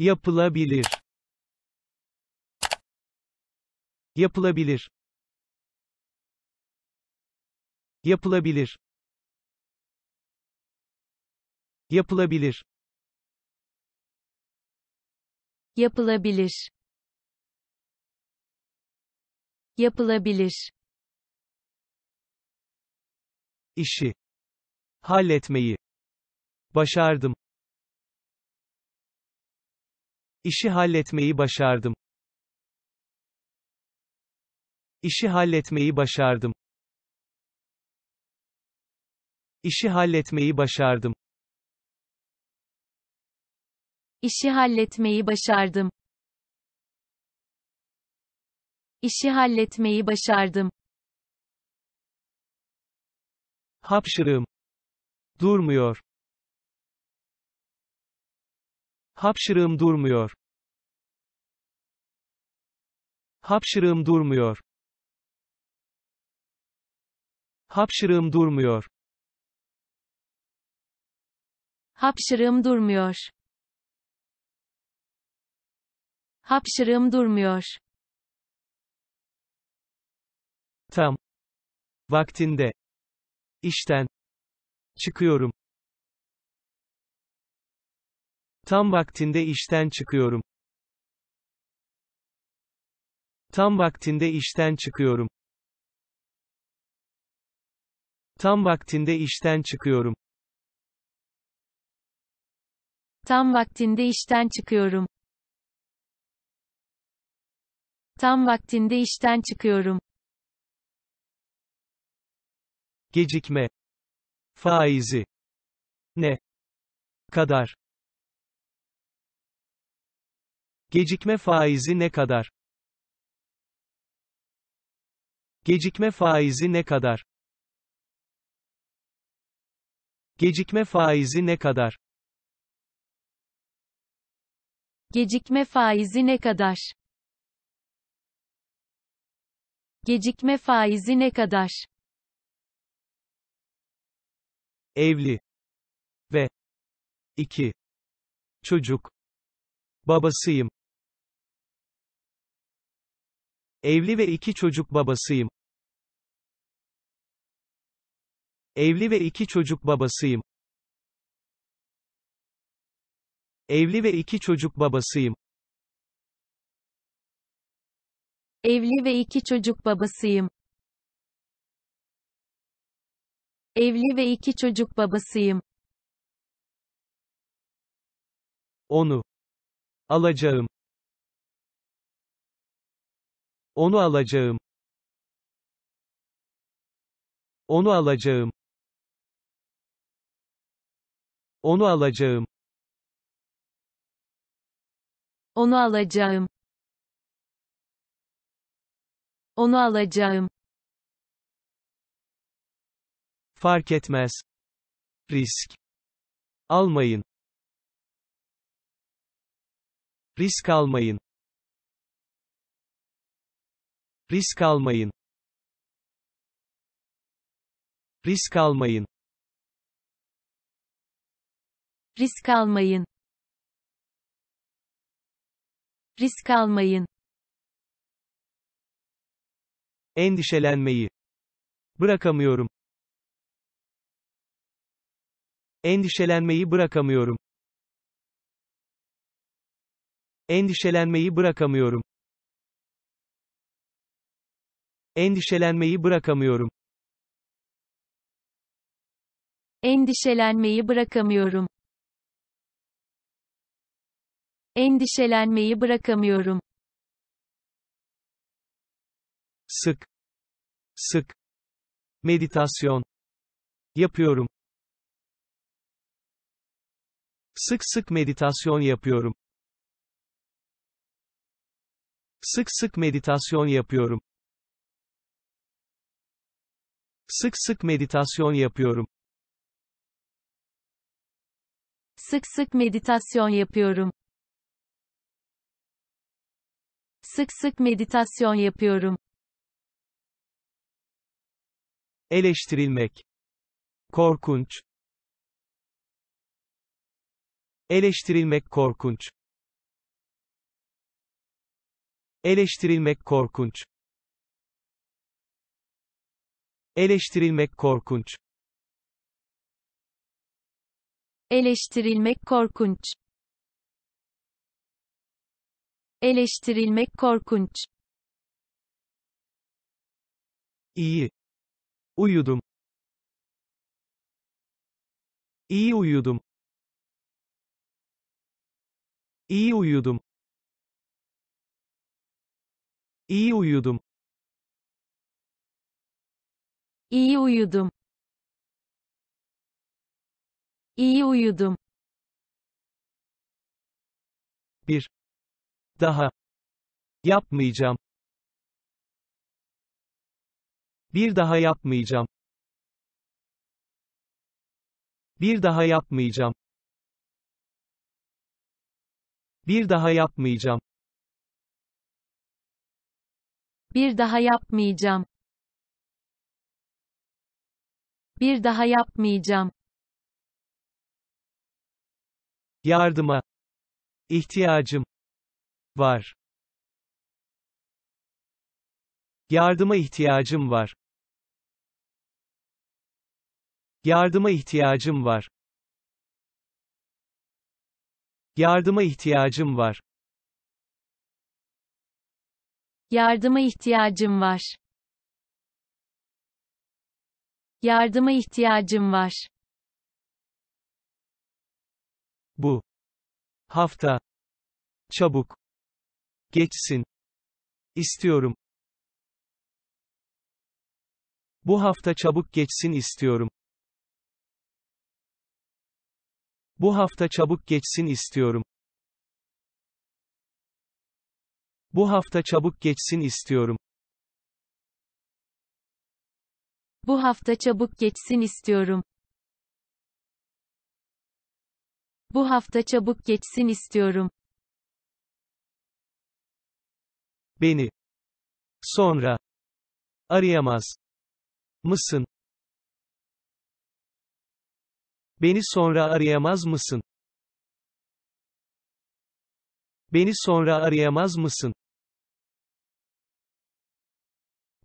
yapılabilir yapılabilir yapılabilir yapılabilir yapılabilir yapılabilir işi halletmeyi başardım İşi halletmeyi başardım. İşi halletmeyi başardım. İşi halletmeyi başardım. İşi halletmeyi başardım. İşi halletmeyi başardım. Hapşırığım. Durmuyor. Hapşırığım durmuyor. Hapşırığım durmuyor. Hapşırığım durmuyor. Hapşırığım durmuyor. Hapşırığım durmuyor. Tam. Vaktinde. işten Çıkıyorum. Tam vaktinde işten çıkıyorum. Tam vaktinde işten çıkıyorum. Tam vaktinde işten çıkıyorum. Tam vaktinde işten çıkıyorum. Tam vaktinde işten çıkıyorum. Gecikme. Faizi. Ne? Kadar. Gecikme faizi ne kadar? Gecikme faizi ne kadar? Gecikme faizi ne kadar? Gecikme faizi ne kadar? Gecikme faizi ne kadar? Evli ve iki çocuk babasıyım. Evli ve iki çocuk babasıyım. Evli ve iki çocuk babasıyım. Evli ve iki çocuk babasıyım. Evli ve iki çocuk babasıyım. Evli ve iki çocuk babasıyım. Onu alacağım. Onu alacağım. Onu alacağım. Onu alacağım. Onu alacağım. Onu alacağım. Fark etmez. Risk. Almayın. Risk almayın. Risk almayın. Risk almayın. Risk almayın. Risk almayın. Endişelenmeyi bırakamıyorum. Endişelenmeyi bırakamıyorum. Endişelenmeyi bırakamıyorum. Endişelenmeyi bırakamıyorum. Endişelenmeyi bırakamıyorum. Endişelenmeyi bırakamıyorum. Sık. Sık. Meditasyon. Yapıyorum. Sık sık meditasyon yapıyorum. Sık sık meditasyon yapıyorum. Sık sık meditasyon yapıyorum. Sık sık meditasyon yapıyorum. Sık sık meditasyon yapıyorum. Eleştirilmek. Korkunç. Eleştirilmek korkunç. Eleştirilmek korkunç. Eleştirilmek korkunç. Eleştirilmek korkunç. Eleştirilmek korkunç. İyi. Uyudum. İyi uyudum. İyi uyudum. İyi uyudum. İyi uyudum. İyi uyudum. Bir daha yapmayacağım. Bir daha yapmayacağım. Bir daha yapmayacağım. Bir daha yapmayacağım. Bir daha yapmayacağım. Bir daha yapmayacağım. Yardıma ihtiyacım var. Yardıma ihtiyacım var. Yardıma ihtiyacım var. Yardıma ihtiyacım var. Yardıma ihtiyacım var. Yardıma ihtiyacım var. Bu hafta çabuk geçsin istiyorum. Bu hafta çabuk geçsin istiyorum. Bu hafta çabuk geçsin istiyorum. Bu hafta çabuk geçsin istiyorum. Bu hafta çabuk geçsin istiyorum. Bu hafta çabuk geçsin istiyorum. Beni sonra arayamaz mısın? Beni sonra arayamaz mısın? Beni sonra arayamaz mısın?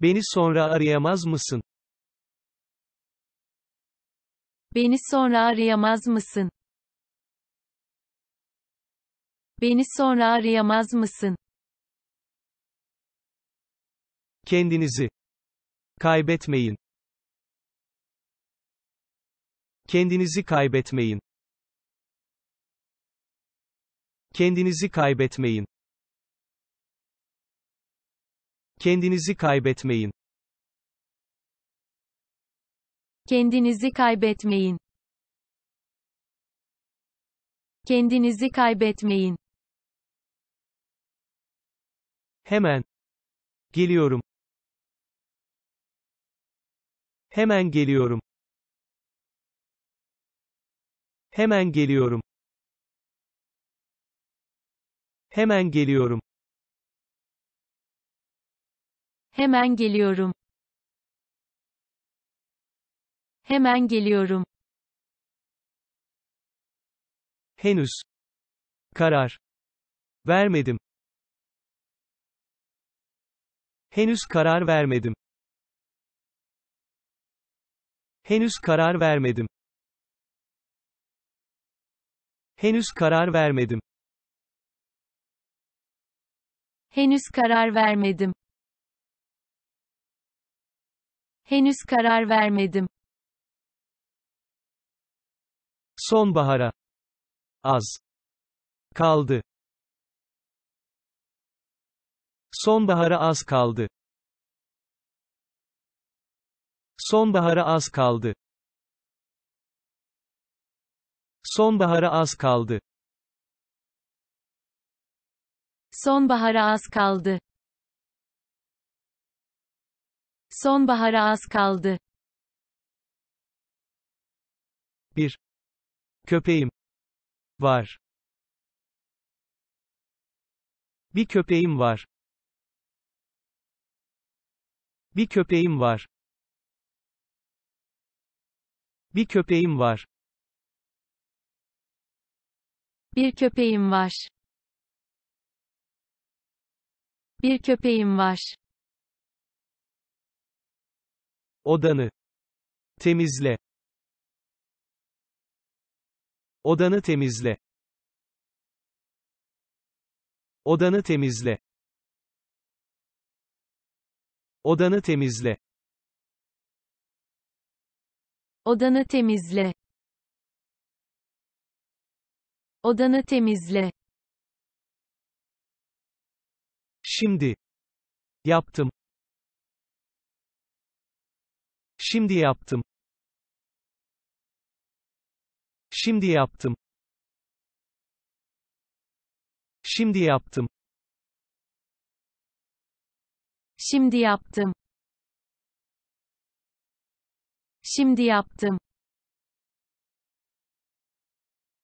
Beni sonra arayamaz mısın? Beni sonra arayamaz mısın? Beni sonra arayamaz mısın? Kendinizi kaybetmeyin. Kendinizi kaybetmeyin. Kendinizi kaybetmeyin. Kendinizi kaybetmeyin. Kendinizi kaybetmeyin. Kendinizi kaybetmeyin. Hemen. Geliyorum. Hemen geliyorum. Hemen geliyorum. Hemen geliyorum. Hemen geliyorum. Hemen geliyorum. Henüz. Karar. Vermedim. Henüz karar vermedim. Henüz karar vermedim. Henüz karar vermedim. Henüz karar vermedim. Henüz karar vermedim. Sonbahara. Az. Kaldı. Sonbahara az kaldı. Sonbahara az kaldı. Sonbahara az kaldı. Sonbahara az kaldı. Sonbahara az kaldı. 1 Köpeğim var. Bir köpeğim var. Bir köpeğim var. Bir köpeğim var. Bir köpeğim var. Bir köpeğim var. Odanı temizle. Odanı temizle. Odanı temizle. Odanı temizle. Odanı temizle. Odanı temizle. Şimdi. Yaptım. Şimdi yaptım. Şimdi yaptım. Şimdi yaptım. Şimdi yaptım. Şimdi yaptım.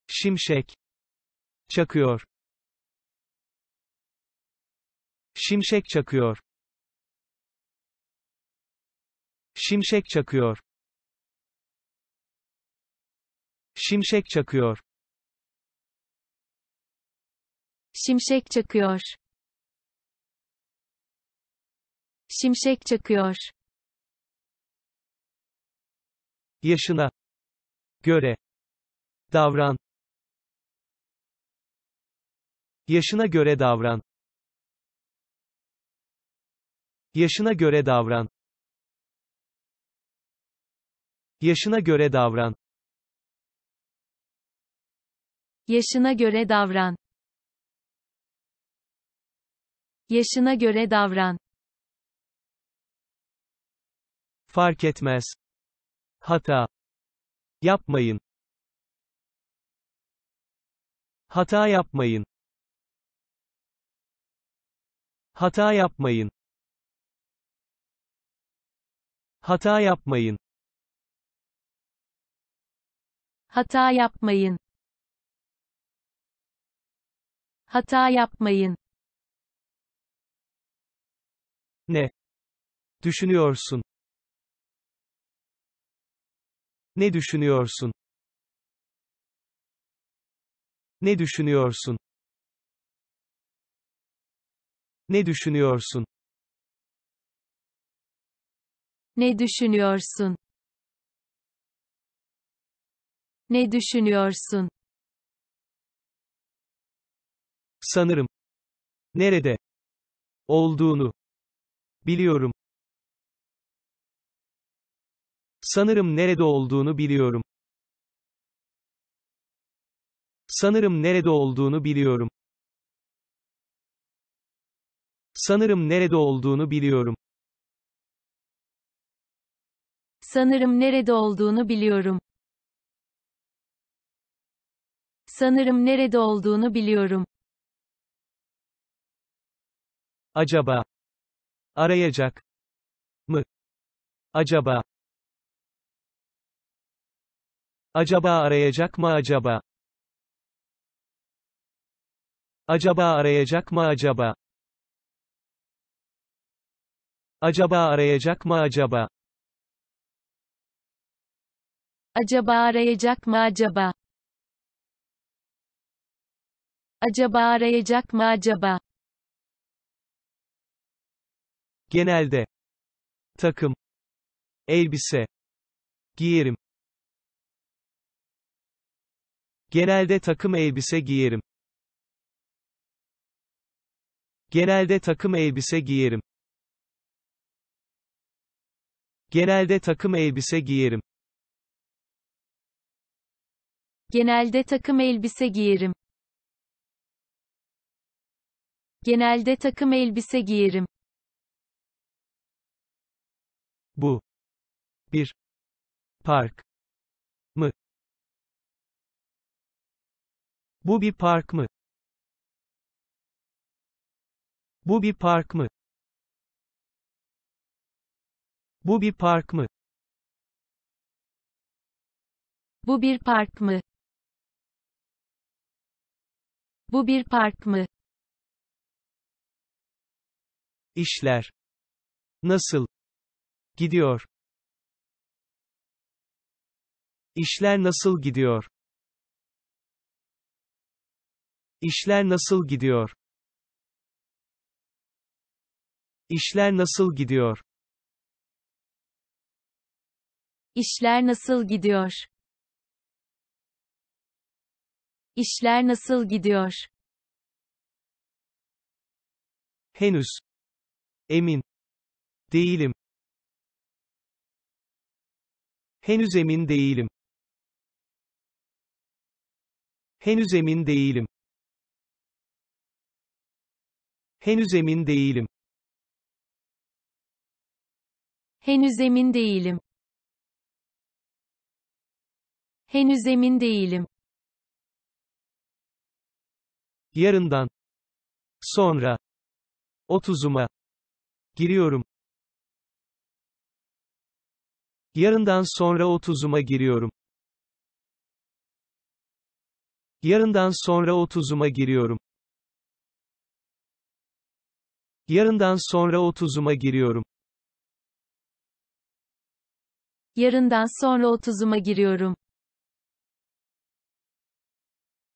Şimşek. Çakıyor. Şimşek çakıyor. Şimşek çakıyor. Şimşek çakıyor. Şimşek çakıyor. Şimşek çakıyor. Yaşına göre davran. Yaşına göre davran. Yaşına göre davran. Yaşına göre davran. Yaşına göre davran. Yaşına göre davran. Fark etmez. Hata. Yapmayın. Hata yapmayın. Hata yapmayın. Hata yapmayın. Hata yapmayın. Hata yapmayın. Ne? Düşünüyorsun. Ne düşünüyorsun? Ne düşünüyorsun? Ne düşünüyorsun? Ne düşünüyorsun? Ne düşünüyorsun? Sanırım. Nerede? Olduğunu. Biliyorum. Sanırım nerede olduğunu biliyorum. Sanırım nerede olduğunu biliyorum. Sanırım nerede olduğunu biliyorum. Sanırım nerede olduğunu biliyorum. Sanırım nerede olduğunu biliyorum. Acaba. Arayacak. Mı? Acaba. Acaba arayacak mı acaba? Acaba arayacak mı acaba? Acaba arayacak mı acaba? Acaba arayacak mı acaba? Acaba arayacak mı acaba? genelde takım elbise giyerim genelde takım elbise giyerim genelde takım elbise giyerim genelde takım elbise giyerim genelde takım elbise giyerim genelde takım elbise giyerim Bu bir park mı? Bu bir park mı? Bu bir park mı? Bu bir park mı? Bu bir park mı? Bu bir park mı? İşler. Nasıl? Gidiyor. İşler nasıl gidiyor? İşler nasıl gidiyor? İşler nasıl gidiyor? İşler nasıl gidiyor? İşler nasıl gidiyor? Henüz emin değilim. Henüz emin değilim. Henüz emin değilim. Henüz emin değilim. Henüz emin değilim. Henüz emin değilim. Yarından sonra 30'uma giriyorum. Yarından sonra otuzuma giriyorum. Yarından sonra otuzuma giriyorum. Yarından sonra otuzuma giriyorum. Yarından sonra otuzuma giriyorum.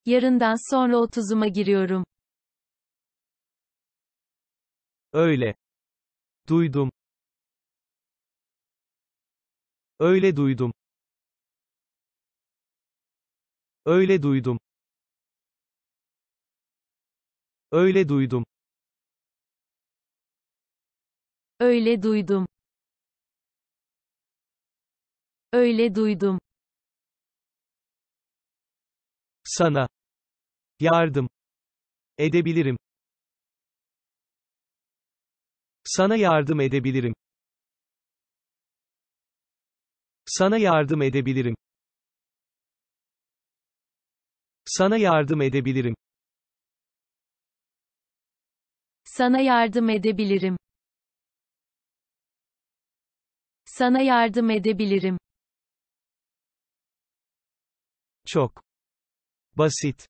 Yarından sonra otuzuma giriyorum. Öyle. Duydum. Öyle duydum. Öyle duydum. Öyle duydum. Öyle duydum. Öyle duydum. Sana yardım edebilirim. Sana yardım edebilirim. Sana yardım edebilirim. Sana yardım edebilirim. Sana yardım edebilirim. Sana yardım edebilirim. Çok. Basit.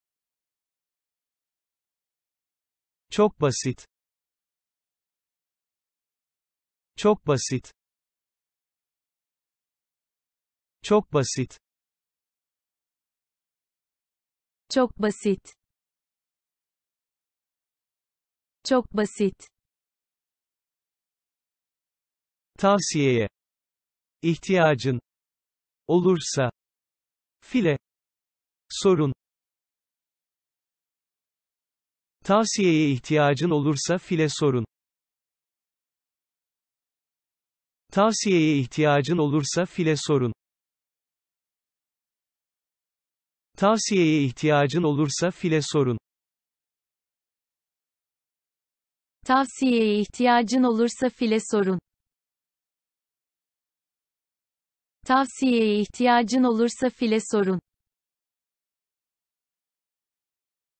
Çok basit. Çok basit. Çok basit. Çok basit. Çok basit. Tavsiyeye ihtiyacın olursa file sorun Tavsiyeye ihtiyacın olursa file sorun. Tavsiyeye ihtiyacın olursa file sorun. Tavsiyeye ihtiyacın olursa file sorun. Tavsiyeye ihtiyacın olursa file sorun. Tavsiyeye ihtiyacın olursa file sorun.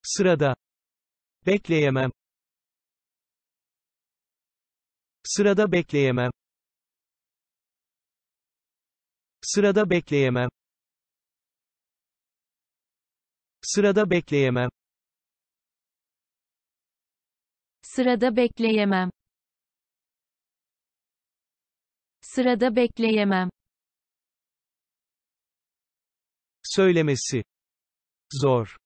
Sırada. Bekleyemem. Sırada bekleyemem. Sırada bekleyemem. Sırada bekleyemem. Sırada bekleyemem. Sırada bekleyemem. Söylemesi. Zor.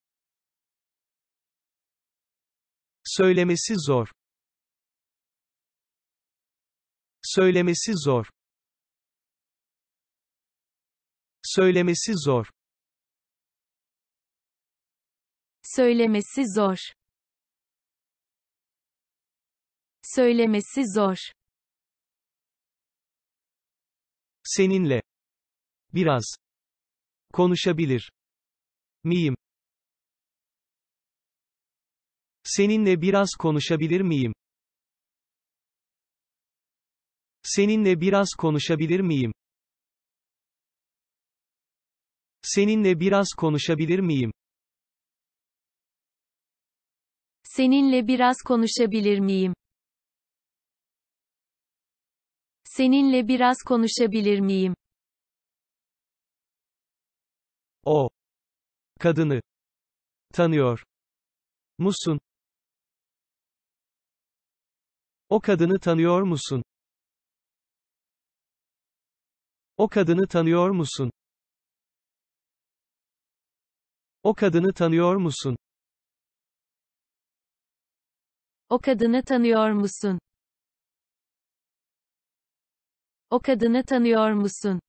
Söylemesi zor. Söylemesi zor. Söylemesi zor. Söylemesi zor. Söylemesi zor. Seninle. Biraz. Konuşabilir. Miyim? Seninle biraz konuşabilir miyim? Seninle biraz konuşabilir miyim? Seninle biraz konuşabilir miyim? Seninle biraz konuşabilir miyim? Seninle biraz konuşabilir miyim? O kadını tanıyor musun? O kadını tanıyor musun? O kadını tanıyor musun? O kadını tanıyor musun? O kadını tanıyor musun? O kadını tanıyor musun?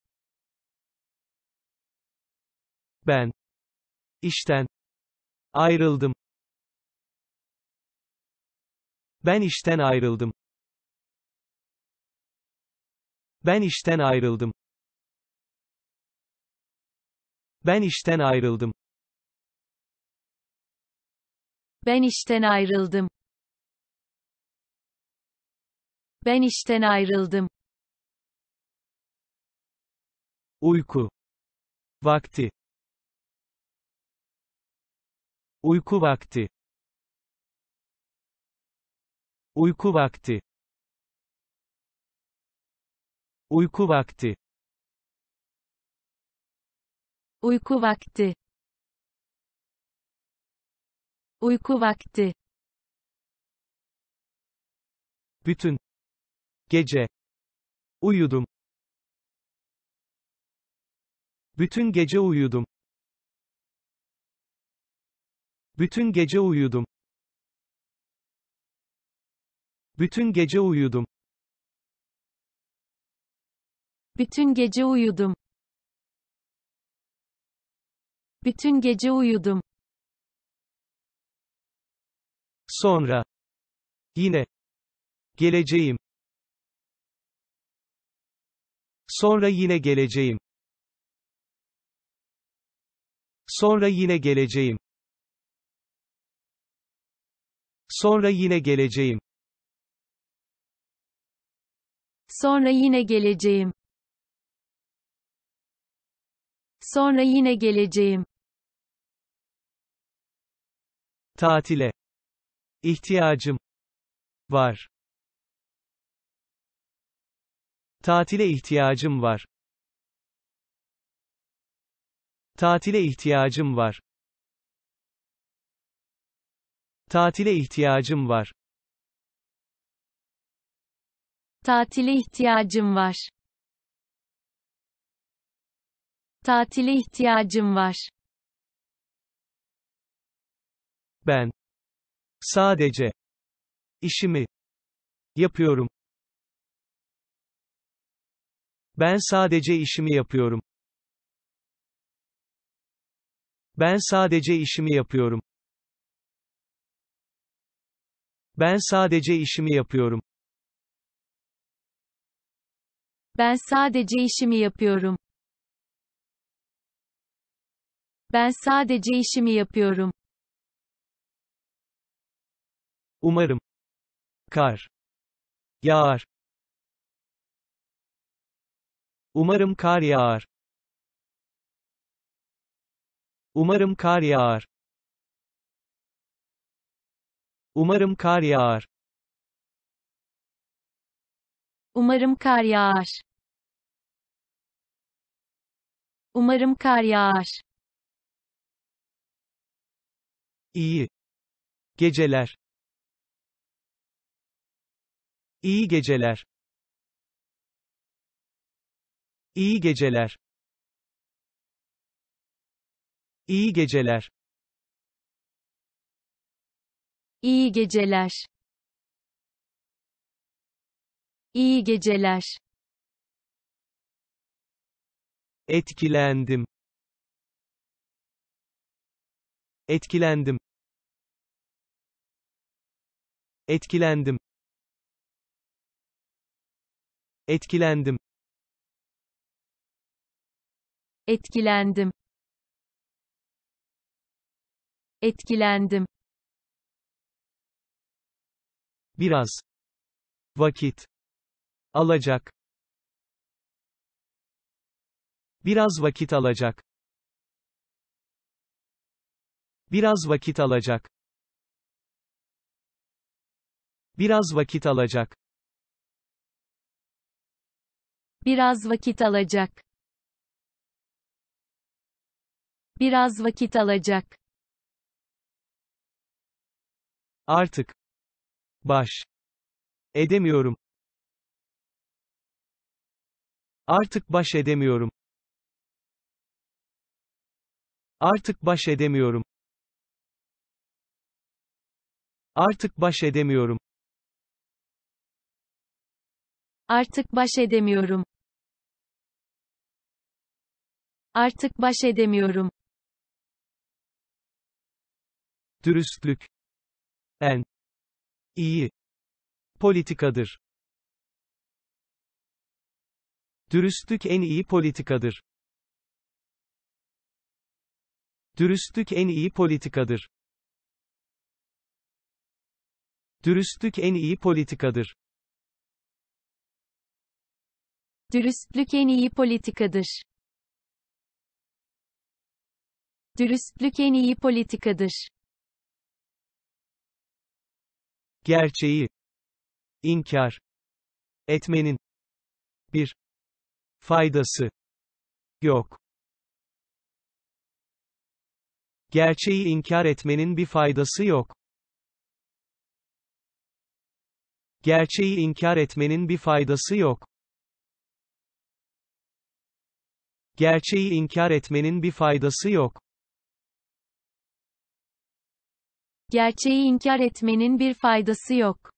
Ben işten ayrıldım. Ben işten ayrıldım. Ben işten ayrıldım. Ben işten ayrıldım. Ben işten ayrıldım. Ben işten ayrıldım. Uyku. Vakti. Uyku vakti. Uyku vakti. Uyku vakti. Uyku vakti. Uyku vakti. Bütün. Gece. Uyudum. Bütün gece uyudum. Bütün gece uyudum. Bütün gece uyudum. Bütün gece uyudum. Bütün gece uyudum. Sonra. Yine. Geleceğim. Sonra yine geleceğim. Sonra yine geleceğim. Sonra yine geleceğim. Sonra yine geleceğim. Sonra yine geleceğim. Tatile ihtiyacım var. Tatile ihtiyacım var. Tatile ihtiyacım var. Tatile ihtiyacım var. Tatile ihtiyacım var. Tatile ihtiyacım var. Ben sadece işimi yapıyorum. Ben sadece işimi yapıyorum. Ben sadece işimi yapıyorum. Ben sadece işimi yapıyorum. Ben sadece işimi yapıyorum. Ben sadece işimi yapıyorum. Umarım kar yağar. Umarım kar yağar. Umarım kar yağar. Umarım kar yağar. Umarım kar yağar. Umarım kar yağar. İyi. Geceler. İyi geceler. İyi geceler. İyi geceler. İyi geceler. İyi geceler. Etkilendim. Etkilendim. Etkilendim. Etkilendim etkilendim etkilendim biraz vakit alacak biraz vakit alacak biraz vakit alacak biraz vakit alacak biraz vakit alacak Biraz vakit alacak. Artık. Baş. Edemiyorum. Artık baş edemiyorum. Artık baş edemiyorum. Artık baş edemiyorum. Artık baş edemiyorum. Artık baş edemiyorum dürüstlük en iyi politikadır. Dürüstlük en iyi politikadır. Dürüstlük en iyi politikadır. Dürüstlük en iyi politikadır. Dürüstlük en iyi politikadır. Dürüstlük en iyi politikadır gerçeği inkar etmenin bir faydası yok. Gerçeği inkar etmenin bir faydası yok. Gerçeği inkar etmenin bir faydası yok. Gerçeği inkar etmenin bir faydası yok. gerçeği inkar etmenin bir faydası yok.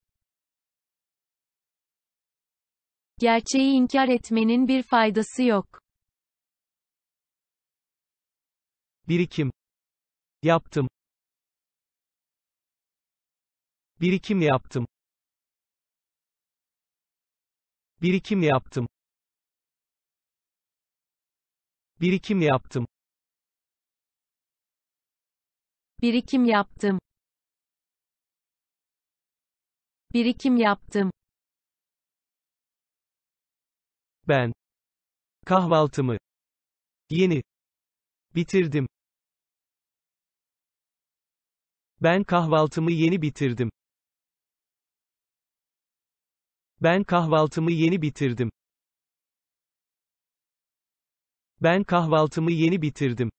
Gerçeği inkar etmenin bir faydası yok. Birikim yaptım. Birikim yaptım. Birikim yaptım. Birikim yaptım. Birikim yaptım. Birikim yaptım. Ben kahvaltımı yeni bitirdim. Ben kahvaltımı yeni bitirdim. Ben kahvaltımı yeni bitirdim. Ben kahvaltımı yeni bitirdim.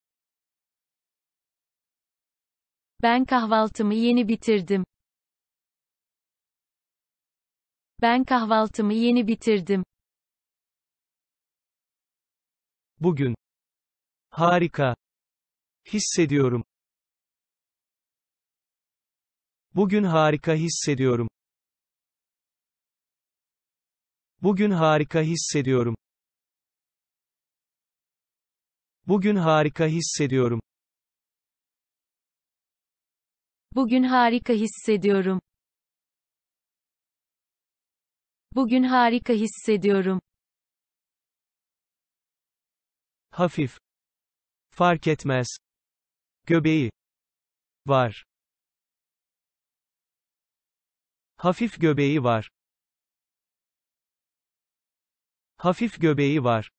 Ben kahvaltımı yeni bitirdim. Ben kahvaltımı yeni bitirdim. Bugün. Harika. Hissediyorum. Bugün harika hissediyorum. Bugün harika hissediyorum. Bugün harika hissediyorum. Bugün harika hissediyorum. Bugün harika hissediyorum. Hafif. Fark etmez. Göbeği. Var. Hafif göbeği var. Hafif göbeği var.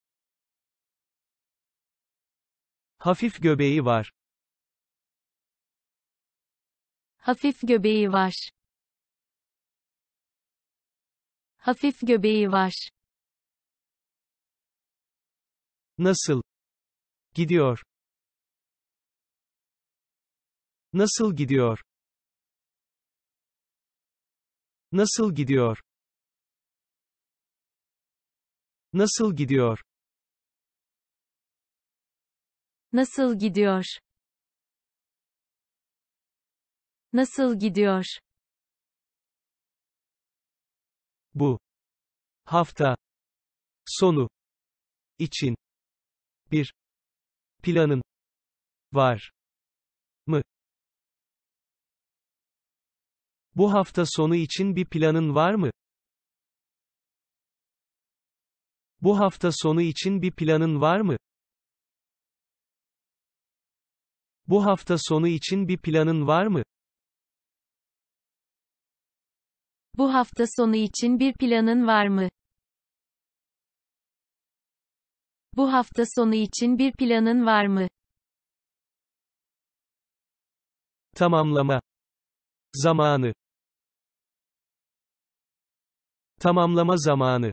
Hafif göbeği var. Hafif göbeği var. Hafif göbeği var. Nasıl? Gidiyor. Nasıl gidiyor? Nasıl gidiyor? Nasıl gidiyor? Nasıl gidiyor? Nasıl gidiyor? Bu hafta sonu için bir planın var mı? Bu hafta sonu için bir planın var mı? Bu hafta sonu için bir planın var mı? Bu hafta sonu için bir planın var mı? Bu hafta sonu için bir planın var mı? Bu hafta sonu için bir planın var mı? Tamamlama zamanı Tamamlama zamanı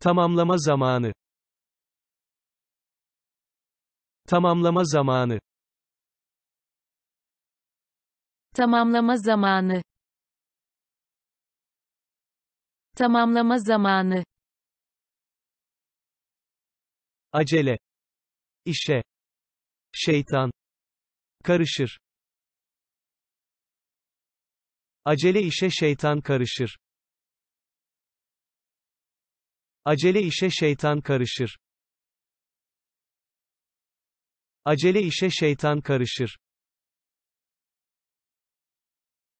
Tamamlama zamanı Tamamlama zamanı Tamamlama zamanı. Tamamlama zamanı. Acele. İşe. Şeytan. Karışır. Acele işe şeytan karışır. Acele işe şeytan karışır. Acele işe şeytan karışır.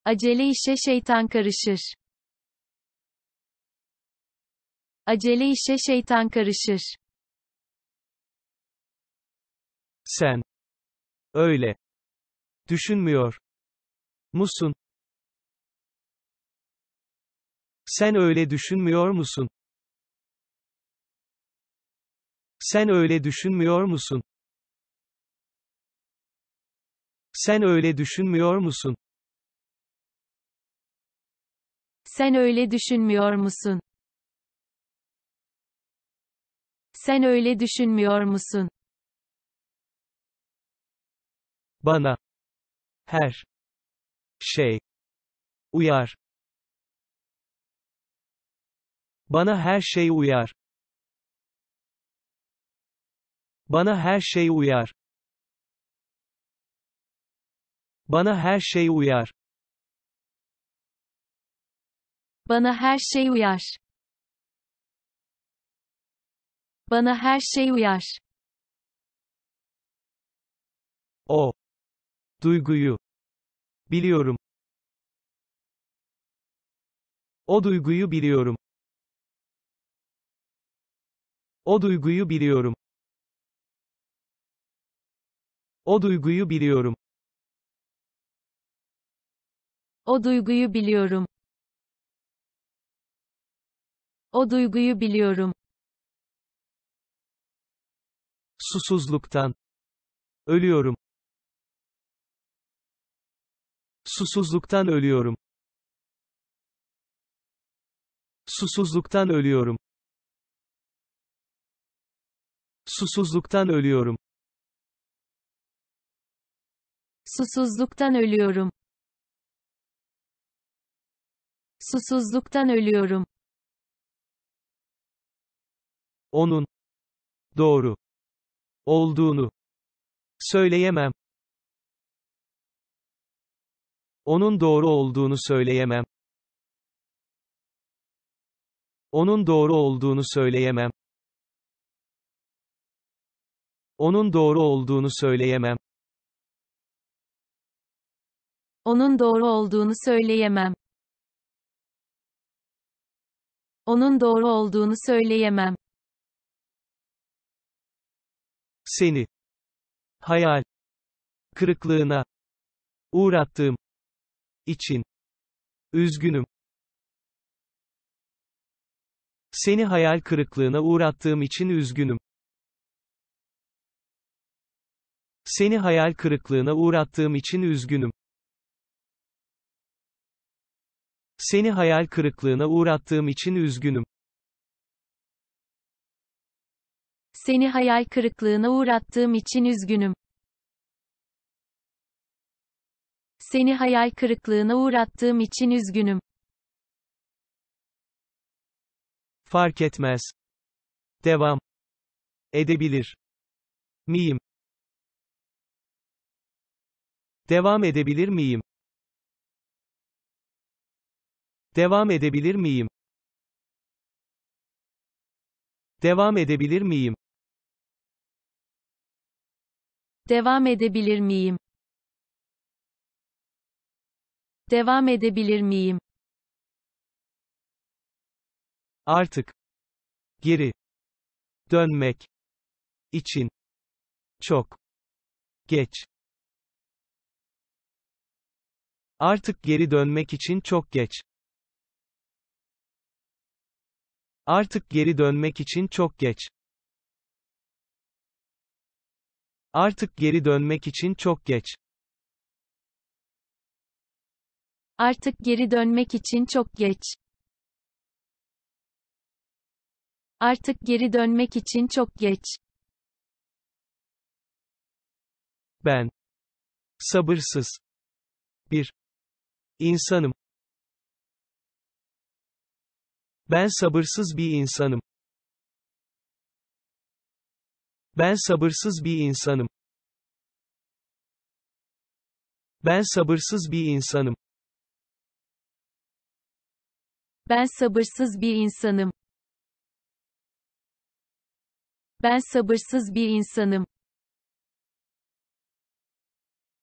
Acele işe şeytan karışır. Acele işe şeytan karışır. Sen öyle düşünmüyor musun? Sen öyle düşünmüyor musun? Sen öyle düşünmüyor musun? Sen öyle düşünmüyor musun? Sen öyle düşünmüyor musun? Sen öyle düşünmüyor musun? Bana her şey uyar. Bana her şey uyar. Bana her şey uyar. Bana her şey uyar. Bana her şey uyar. Bana her şey uyar. O duyguyu biliyorum. O duyguyu biliyorum. O duyguyu biliyorum. O duyguyu biliyorum. O duyguyu biliyorum. O duyguyu biliyorum. Susuzluktan. Ölüyorum. Susuzluktan ölüyorum. Susuzluktan ölüyorum. Susuzluktan ölüyorum. Susuzluktan ölüyorum. Susuzluktan ölüyorum onun doğru olduğunu söyleyemem. Onun doğru olduğunu söyleyemem. Onun doğru olduğunu söyleyemem. Onun doğru olduğunu söyleyemem. Onun doğru olduğunu söyleyemem. Onun doğru olduğunu söyleyemem seni hayal kırıklığına uğrattığım için üzgünüm. Seni hayal kırıklığına uğrattığım için üzgünüm. Seni hayal kırıklığına uğrattığım için üzgünüm. Seni hayal kırıklığına uğrattığım için üzgünüm. Seni hayal kırıklığına uğrattığım için üzgünüm. Seni hayal kırıklığına uğrattığım için üzgünüm. Fark etmez. Devam edebilir miyim? Devam edebilir miyim? Devam edebilir miyim? Devam edebilir miyim? Devam edebilir miyim? Devam edebilir miyim? Artık. Geri. Dönmek. için Çok. Geç. Artık geri dönmek için çok geç. Artık geri dönmek için çok geç. Artık geri dönmek için çok geç. Artık geri dönmek için çok geç. Artık geri dönmek için çok geç. Ben sabırsız bir insanım. Ben sabırsız bir insanım. Ben sabırsız bir insanım. Ben sabırsız bir insanım. Ben sabırsız bir insanım. Ben sabırsız bir insanım.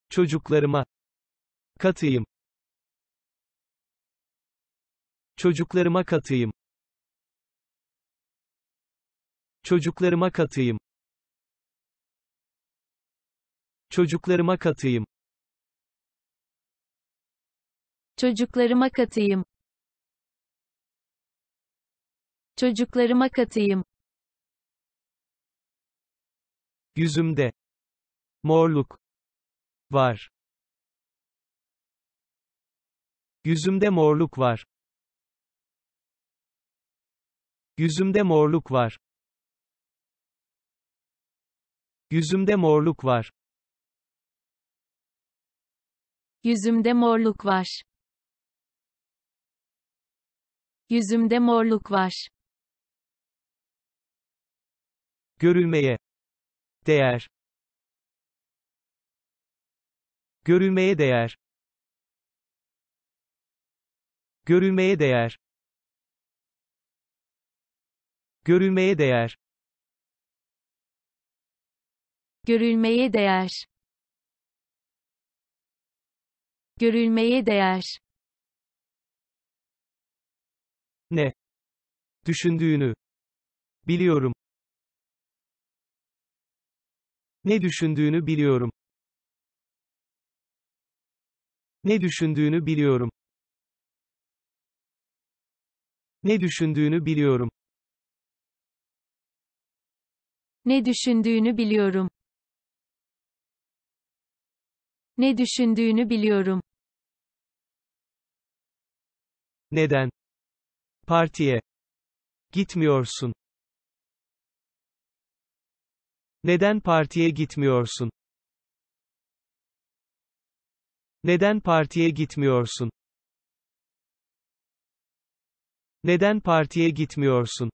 Çocuklarıma katıyım. Çocuklarıma katıyım. Çocuklarıma katıyım. Çocuklarıma katayım. Çocuklarıma katayım. Çocuklarıma katayım. Yüzümde. Morluk. Var. Yüzümde morluk var. Yüzümde morluk var. Yüzümde morluk var. Yüzümde morluk var. Yüzümde morluk var. Görülmeye değer. Görülmeye değer. Görülmeye değer. Görülmeye değer. Görülmeye değer. Görülmeye değer. Ne? Düşündüğünü. Biliyorum. Ne düşündüğünü biliyorum. Ne düşündüğünü biliyorum. Ne düşündüğünü biliyorum. Ne düşündüğünü biliyorum. Ne düşündüğünü biliyorum. Neden? Partiye. Gitmiyorsun. Neden partiye gitmiyorsun? Neden partiye gitmiyorsun? Neden partiye gitmiyorsun?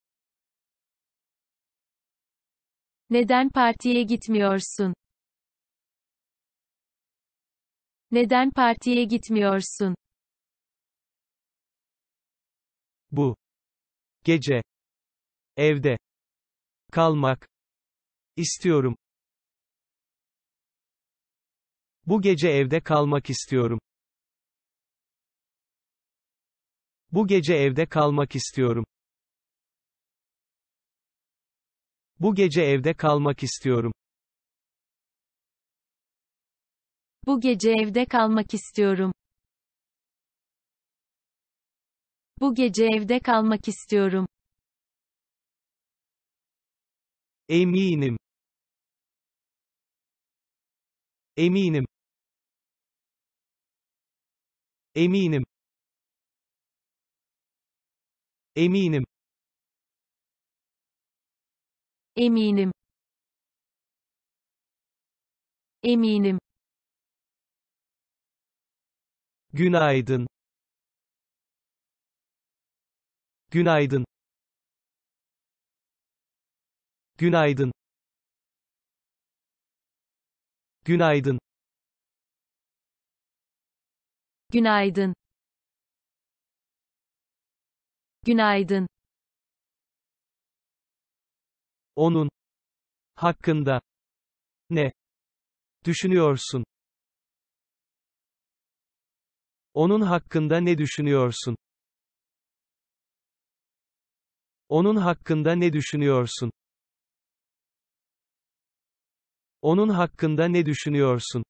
Neden partiye gitmiyorsun? Neden partiye gitmiyorsun? bu gece evde kalmak istiyorum. Bu gece evde kalmak istiyorum. Bu gece evde kalmak istiyorum. Bu gece evde kalmak istiyorum. Bu gece evde kalmak istiyorum. Bu gece evde kalmak istiyorum. Eminim. Eminim. Eminim. Eminim. Eminim. Eminim. Günaydın. Günaydın. Günaydın. Günaydın. Günaydın. Günaydın. Onun hakkında ne düşünüyorsun? Onun hakkında ne düşünüyorsun? Onun hakkında ne düşünüyorsun? Onun hakkında ne düşünüyorsun?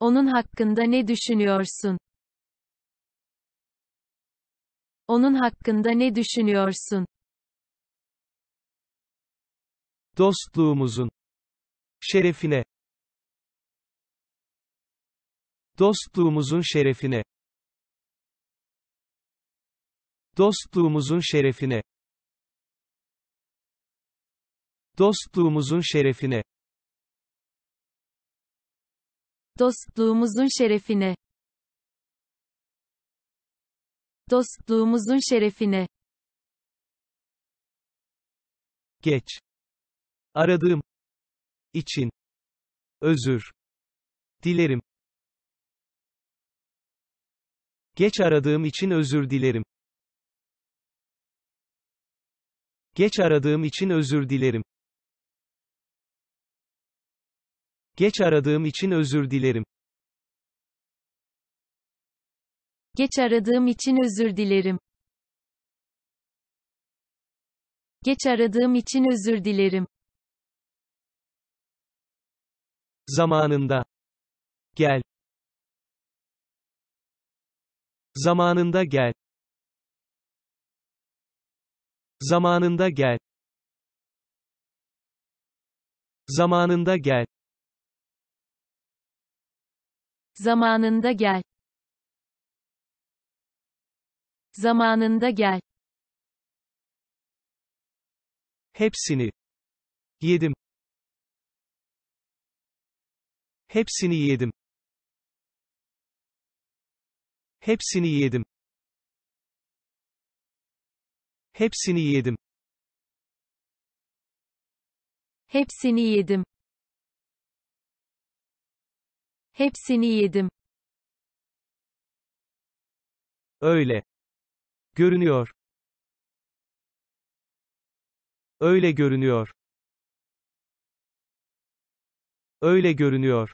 Onun hakkında ne düşünüyorsun? Onun hakkında ne düşünüyorsun? Dostluğumuzun şerefine Dostluğumuzun şerefine Dostluğumuzun şerefine. Dostluğumuzun şerefine. Dostluğumuzun şerefine. Dostluğumuzun şerefine. Geç. Aradığım. için. Özür. Dilerim. Geç aradığım için özür dilerim. Geç aradığım için özür dilerim. Geç aradığım için özür dilerim. Geç aradığım için özür dilerim. Geç aradığım için özür dilerim. Zamanında. Gel. Zamanında gel. Zamanında gel. Zamanında gel. Zamanında gel. Zamanında gel. Hepsini yedim. Hepsini yedim. Hepsini yedim. Hepsini yedim. Hepsini yedim. Hepsini yedim. Öyle. Görünüyor. Öyle görünüyor. Öyle görünüyor.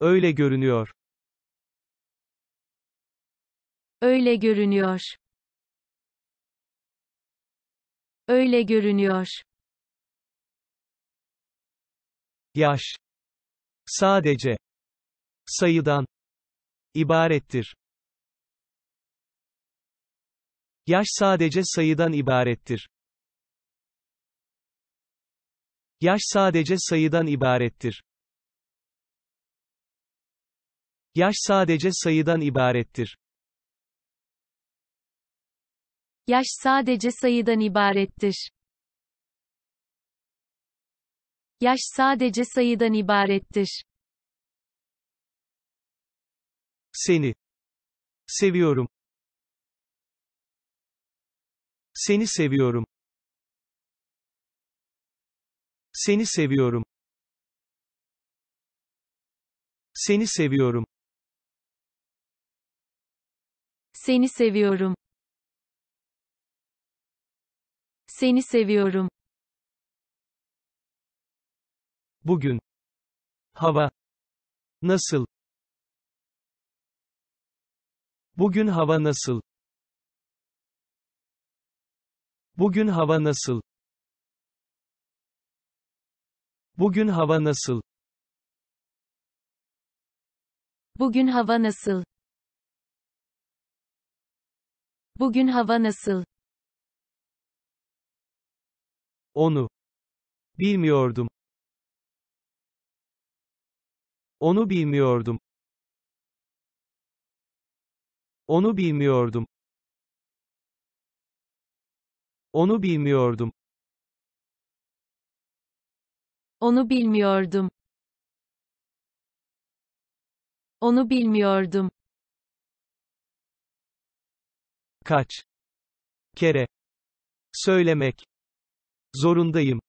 Öyle görünüyor. Öyle görünüyor. Öyle görünüyor. Yaş. Sadece. Sayıdan. ibarettir. Yaş sadece sayıdan ibarettir. Yaş sadece sayıdan ibarettir. Yaş sadece sayıdan ibarettir. Yaş sadece sayıdan ibarettir. Yaş sadece sayıdan ibarettir. Seni seviyorum. Seni seviyorum. Seni seviyorum. Seni seviyorum. Seni seviyorum. Seni seviyorum. Bugün hava nasıl? Bugün hava nasıl? Bugün hava nasıl? Bugün hava nasıl? Bugün hava nasıl? Bugün hava nasıl? Onu bilmiyordum. Onu bilmiyordum. Onu bilmiyordum. Onu bilmiyordum. Onu bilmiyordum. Onu bilmiyordum. Kaç kere söylemek zorundayım.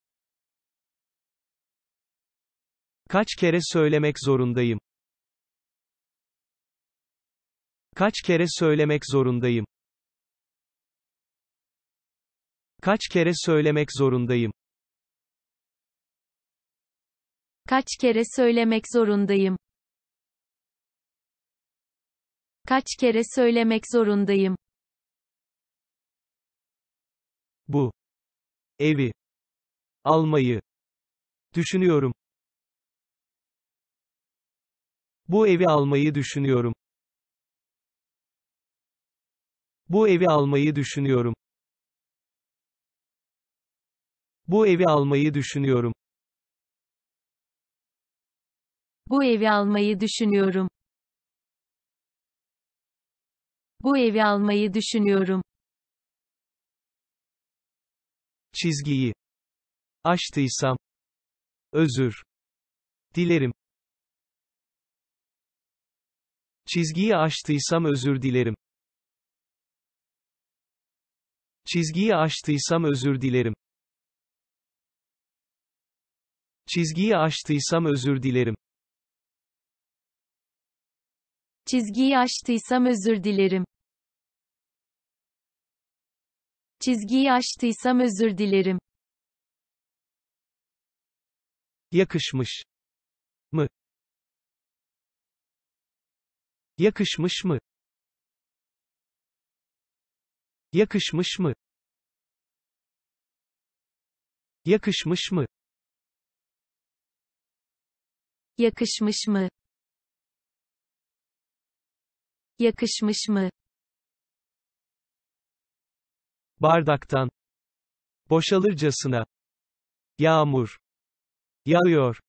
Kaç kere söylemek zorundayım? Kaç kere söylemek zorundayım? Kaç kere söylemek zorundayım? Kaç kere söylemek zorundayım? Kaç kere söylemek zorundayım? Bu evi almayı düşünüyorum. Bu evi almayı düşünüyorum. Bu evi almayı düşünüyorum. Bu evi almayı düşünüyorum. Bu evi almayı düşünüyorum. Bu evi almayı düşünüyorum. çizgiyi aştıysam özür dilerim. Çizgiyi aştıysam özür dilerim. Çizgiyi aştıysam özür dilerim. Çizgiyi aştıysam özür dilerim. Çizgiyi aştıysam özür dilerim. Çizgiyi aştıysam özür dilerim. Yakışmış mı? Yakışmış mı? Yakışmış mı? Yakışmış mı? Yakışmış mı? Yakışmış mı? bardaktan, boşalırcasına, yağmur, yağıyor,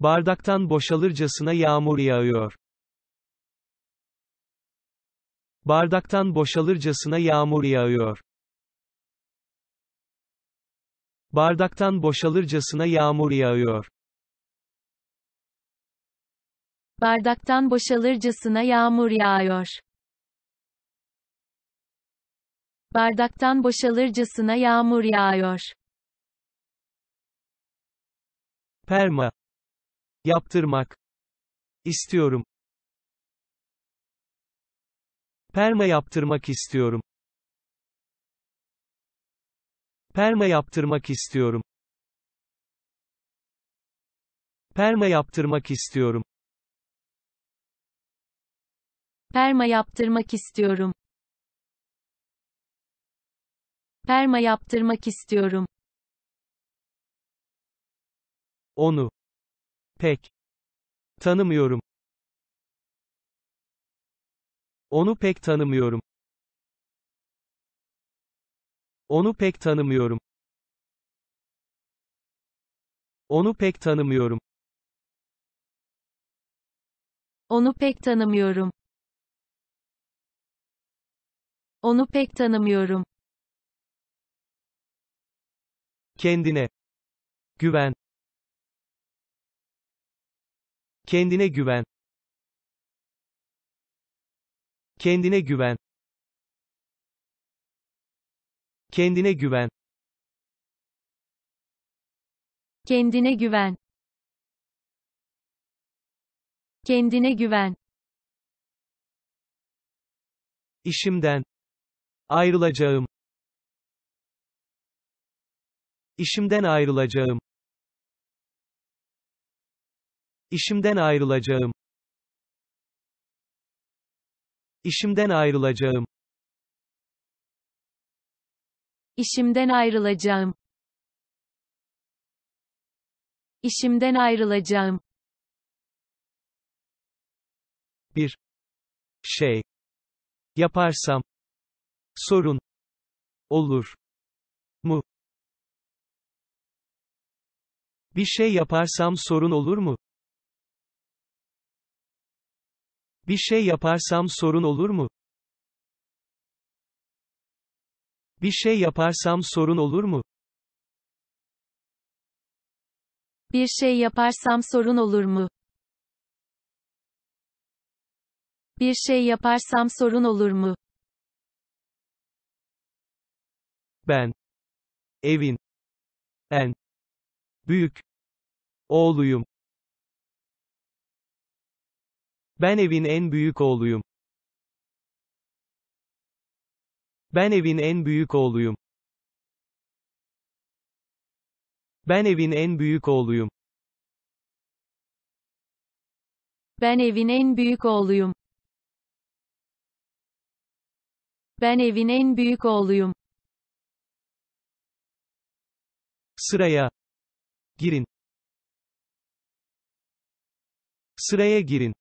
bardaktan boşalırcasına yağmur yağıyor, bardaktan boşalırcasına yağmur yağıyor, bardaktan boşalırcasına yağmur yağıyor, bardaktan boşalırcasına yağmur yağıyor. Bardaktan boşalırcasına yağmur yağıyor. Perma. Yaptırmak. istiyorum. Perma yaptırmak istiyorum. Perma yaptırmak istiyorum. Perma yaptırmak istiyorum. Perma yaptırmak istiyorum. Perma yaptırmak istiyorum. Onu pek tanımıyorum. Onu pek tanımıyorum. Onu pek tanımıyorum. Onu pek tanımıyorum. Onu pek tanımıyorum. Onu pek tanımıyorum. Kendine güven. Kendine güven. Kendine güven. Kendine güven. Kendine güven. Kendine güven. İşimden ayrılacağım. İşimden ayrılacağım. İşimden ayrılacağım. İşimden ayrılacağım. İşimden ayrılacağım. İşimden ayrılacağım. Bir şey yaparsam sorun olur mu? Bir şey yaparsam sorun olur mu? Bir şey yaparsam sorun olur mu? Bir şey yaparsam sorun olur mu? Bir şey yaparsam sorun olur mu? Bir şey yaparsam sorun olur mu? Ben evin en Büyük. Oğluyum. Ben evin en büyük oğluyum. Ben evin en büyük oğluyum. Ben evin en büyük oğluyum. Ben evin en büyük oğluyum. Ben evin en büyük oğluyum. Sıraya girin. Sıraya girin.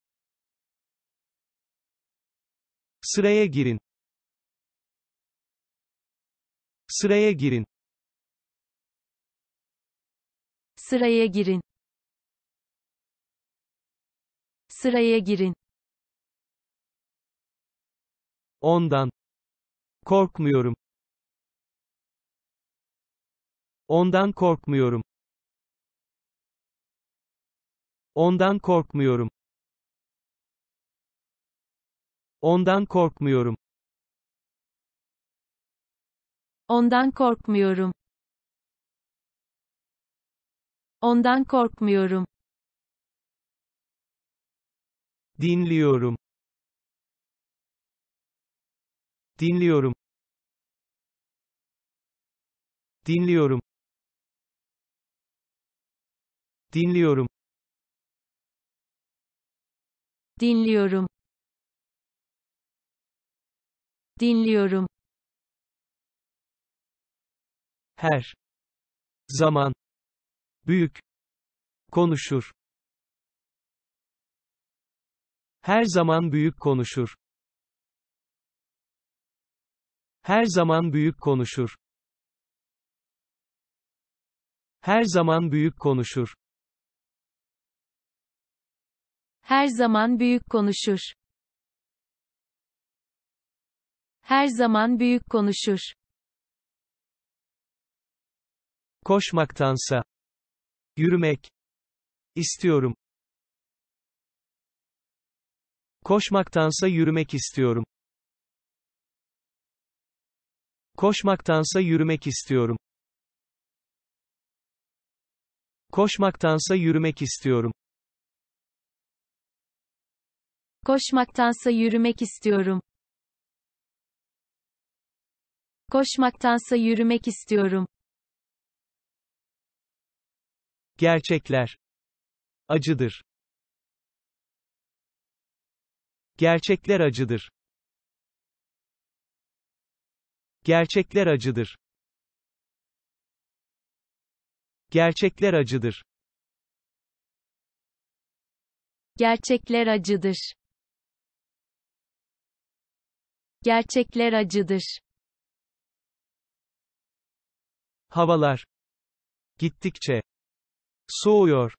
Sıraya girin. Sıraya girin. Sıraya girin. Sıraya girin. Ondan korkmuyorum. Ondan korkmuyorum. Ondan korkmuyorum. Ondan korkmuyorum. Ondan korkmuyorum. Ondan korkmuyorum. Dinliyorum. Dinliyorum. Dinliyorum. Dinliyorum dinliyorum dinliyorum her zaman büyük konuşur her zaman büyük konuşur her zaman büyük konuşur her zaman büyük konuşur her zaman büyük konuşur. Her zaman büyük konuşur. Koşmaktansa yürümek istiyorum. Koşmaktansa yürümek istiyorum. Koşmaktansa yürümek istiyorum. Koşmaktansa yürümek istiyorum. Koşmaktansa yürümek istiyorum. Koşmaktansa yürümek istiyorum. Gerçekler. Acıdır. Gerçekler acıdır. Gerçekler acıdır. Gerçekler acıdır. Gerçekler acıdır. Gerçekler acıdır. Havalar gittikçe soğuyor.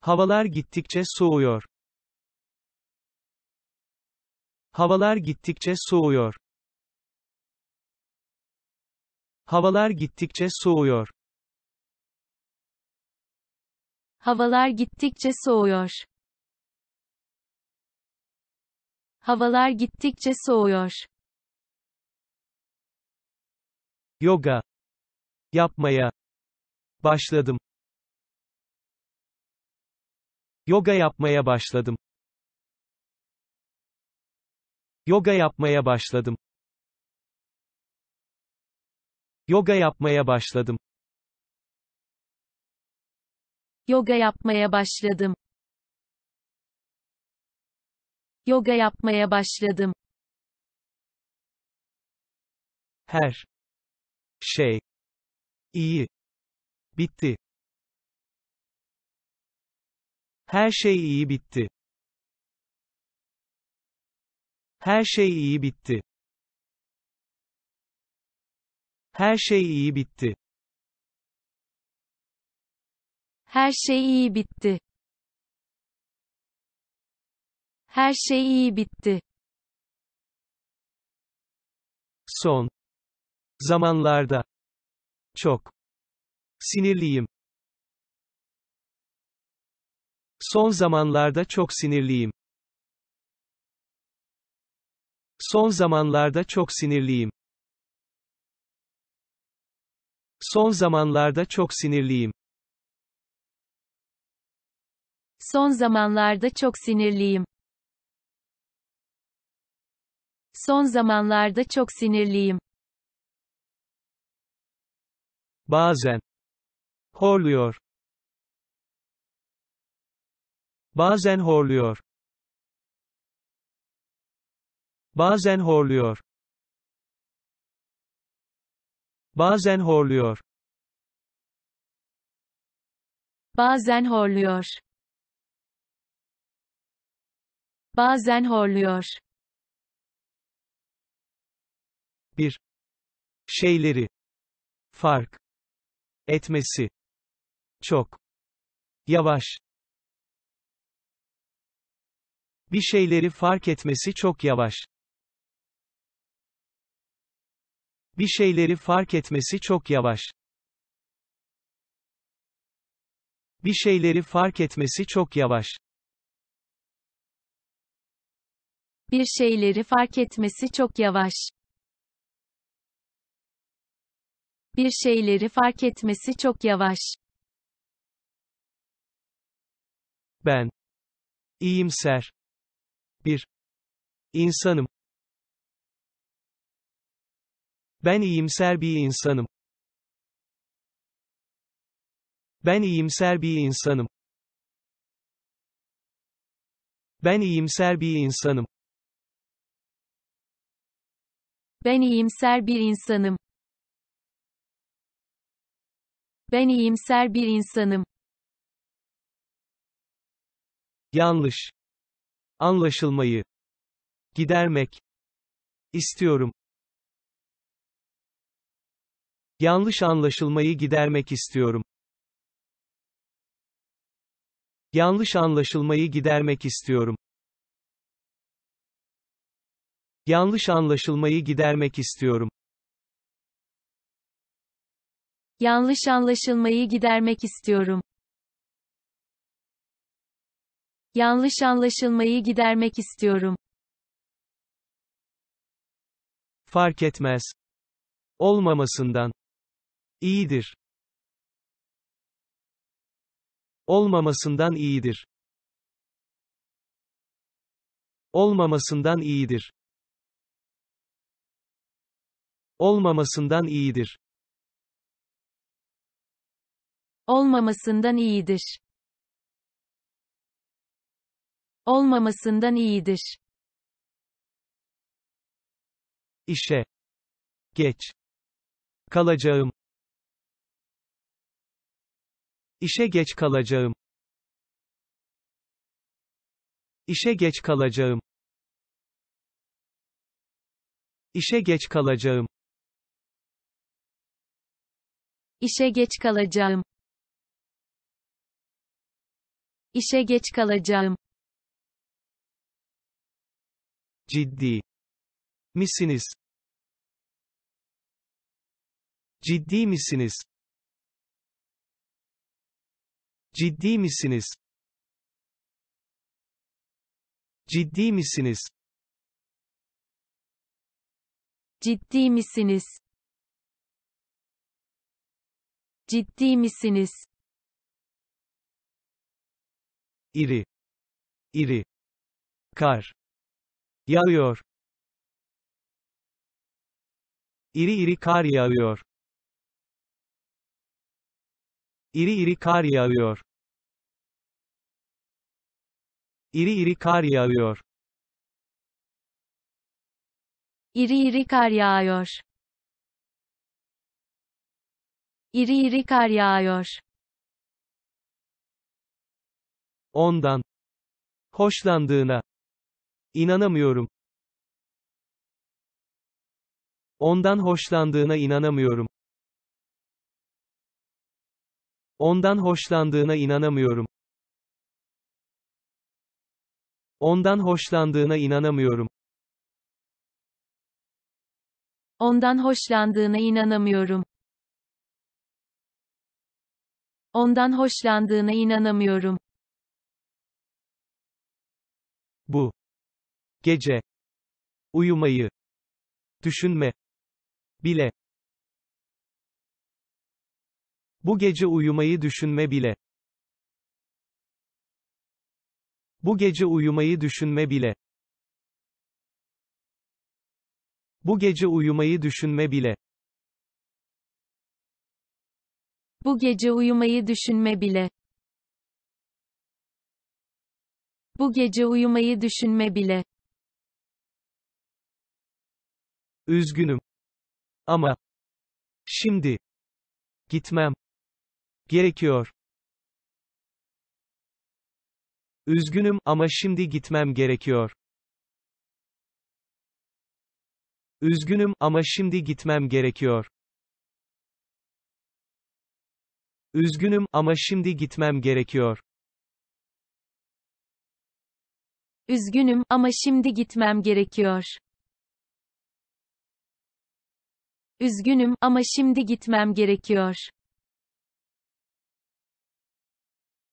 Havalar gittikçe soğuyor. Havalar gittikçe soğuyor. Havalar gittikçe soğuyor. Havalar gittikçe soğuyor. Havalar gittikçe soğuyor. Yoga yapmaya başladım. Yoga yapmaya başladım. Yoga yapmaya başladım. Yoga yapmaya başladım. Yoga yapmaya başladım. Yoga yapmaya başladım. Her şey iyi bitti. Her şey iyi bitti. Her şey iyi bitti. Her şey iyi bitti. Her şey iyi bitti. Her şey iyi bitti. Son zamanlarda çok sinirliyim. Son zamanlarda çok sinirliyim. Son zamanlarda çok sinirliyim. Son zamanlarda çok sinirliyim. Son zamanlarda çok sinirliyim. Son zamanlarda çok sinirliyim. Bazen. Horluyor. Bazen horluyor. Bazen horluyor. Bazen horluyor. Bazen horluyor. Bazen horluyor. bir şeyleri fark etmesi çok yavaş bir şeyleri fark etmesi çok yavaş bir şeyleri fark etmesi çok yavaş bir şeyleri fark etmesi çok yavaş bir şeyleri fark etmesi çok yavaş bir şeyleri fark etmesi çok yavaş. Ben iyimser bir insanım. Ben iyimser bir insanım. Ben iyimser bir insanım. Ben iyimser bir insanım. Ben iyimser bir insanım. Ben iyimser bir insanım. Yanlış. Anlaşılmayı gidermek istiyorum. Yanlış anlaşılmayı gidermek istiyorum. Yanlış anlaşılmayı gidermek istiyorum. Yanlış anlaşılmayı gidermek istiyorum. Yanlış anlaşılmayı gidermek istiyorum. Yanlış anlaşılmayı gidermek istiyorum. Fark etmez. Olmamasından. iyidir. Olmamasından iyidir. Olmamasından iyidir. Olmamasından iyidir olmamasından iyidir. olmamasından iyidir. İşe geç kalacağım. İşe geç kalacağım. İşe geç kalacağım. İşe geç kalacağım. İşe geç kalacağım. İşe geç kalacağım. Ciddi misiniz? Ciddi misiniz? Ciddi misiniz? Ciddi misiniz? Ciddi misiniz? Ciddi misiniz? İri, İri, kar, yağıyor, İri iri kar yağıyor, İri iri kar yağıyor, İri iri kar yağıyor, İri iri kar yağıyor, İri iri kar yağıyor. ondan hoşlandığına inanamıyorum. Ondan hoşlandığına inanamıyorum. Ondan hoşlandığına inanamıyorum. Ondan hoşlandığına inanamıyorum. Ondan hoşlandığına inanamıyorum. Ondan hoşlandığına inanamıyorum. Bu gece uyumayı düşünme bile bu gece uyumayı düşünme bile bu gece uyumayı düşünme bile bu gece uyumayı düşünme bile bu gece uyumayı düşünme bile Bu gece uyumayı düşünme bile. Üzgünüm. Ama şimdi gitmem gerekiyor. Üzgünüm ama şimdi gitmem gerekiyor. Üzgünüm ama şimdi gitmem gerekiyor. Üzgünüm ama şimdi gitmem gerekiyor. Üzgünüm ama şimdi gitmem gerekiyor. Üzgünüm ama şimdi gitmem gerekiyor.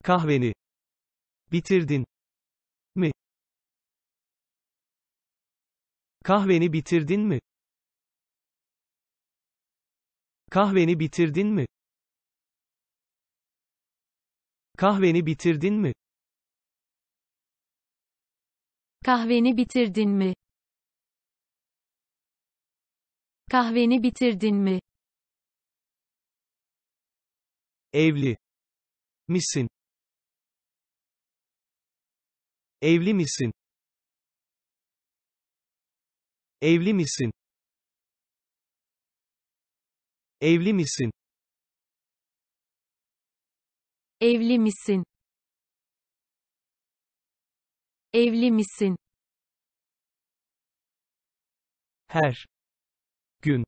Kahveni bitirdin mi? Kahveni bitirdin mi? Kahveni bitirdin mi? Kahveni bitirdin mi? Kahveni bitirdin mi? Kahveni bitirdin mi? Evli misin? Evli misin? Evli misin? Evli misin? Evli misin? Evli misin? Her gün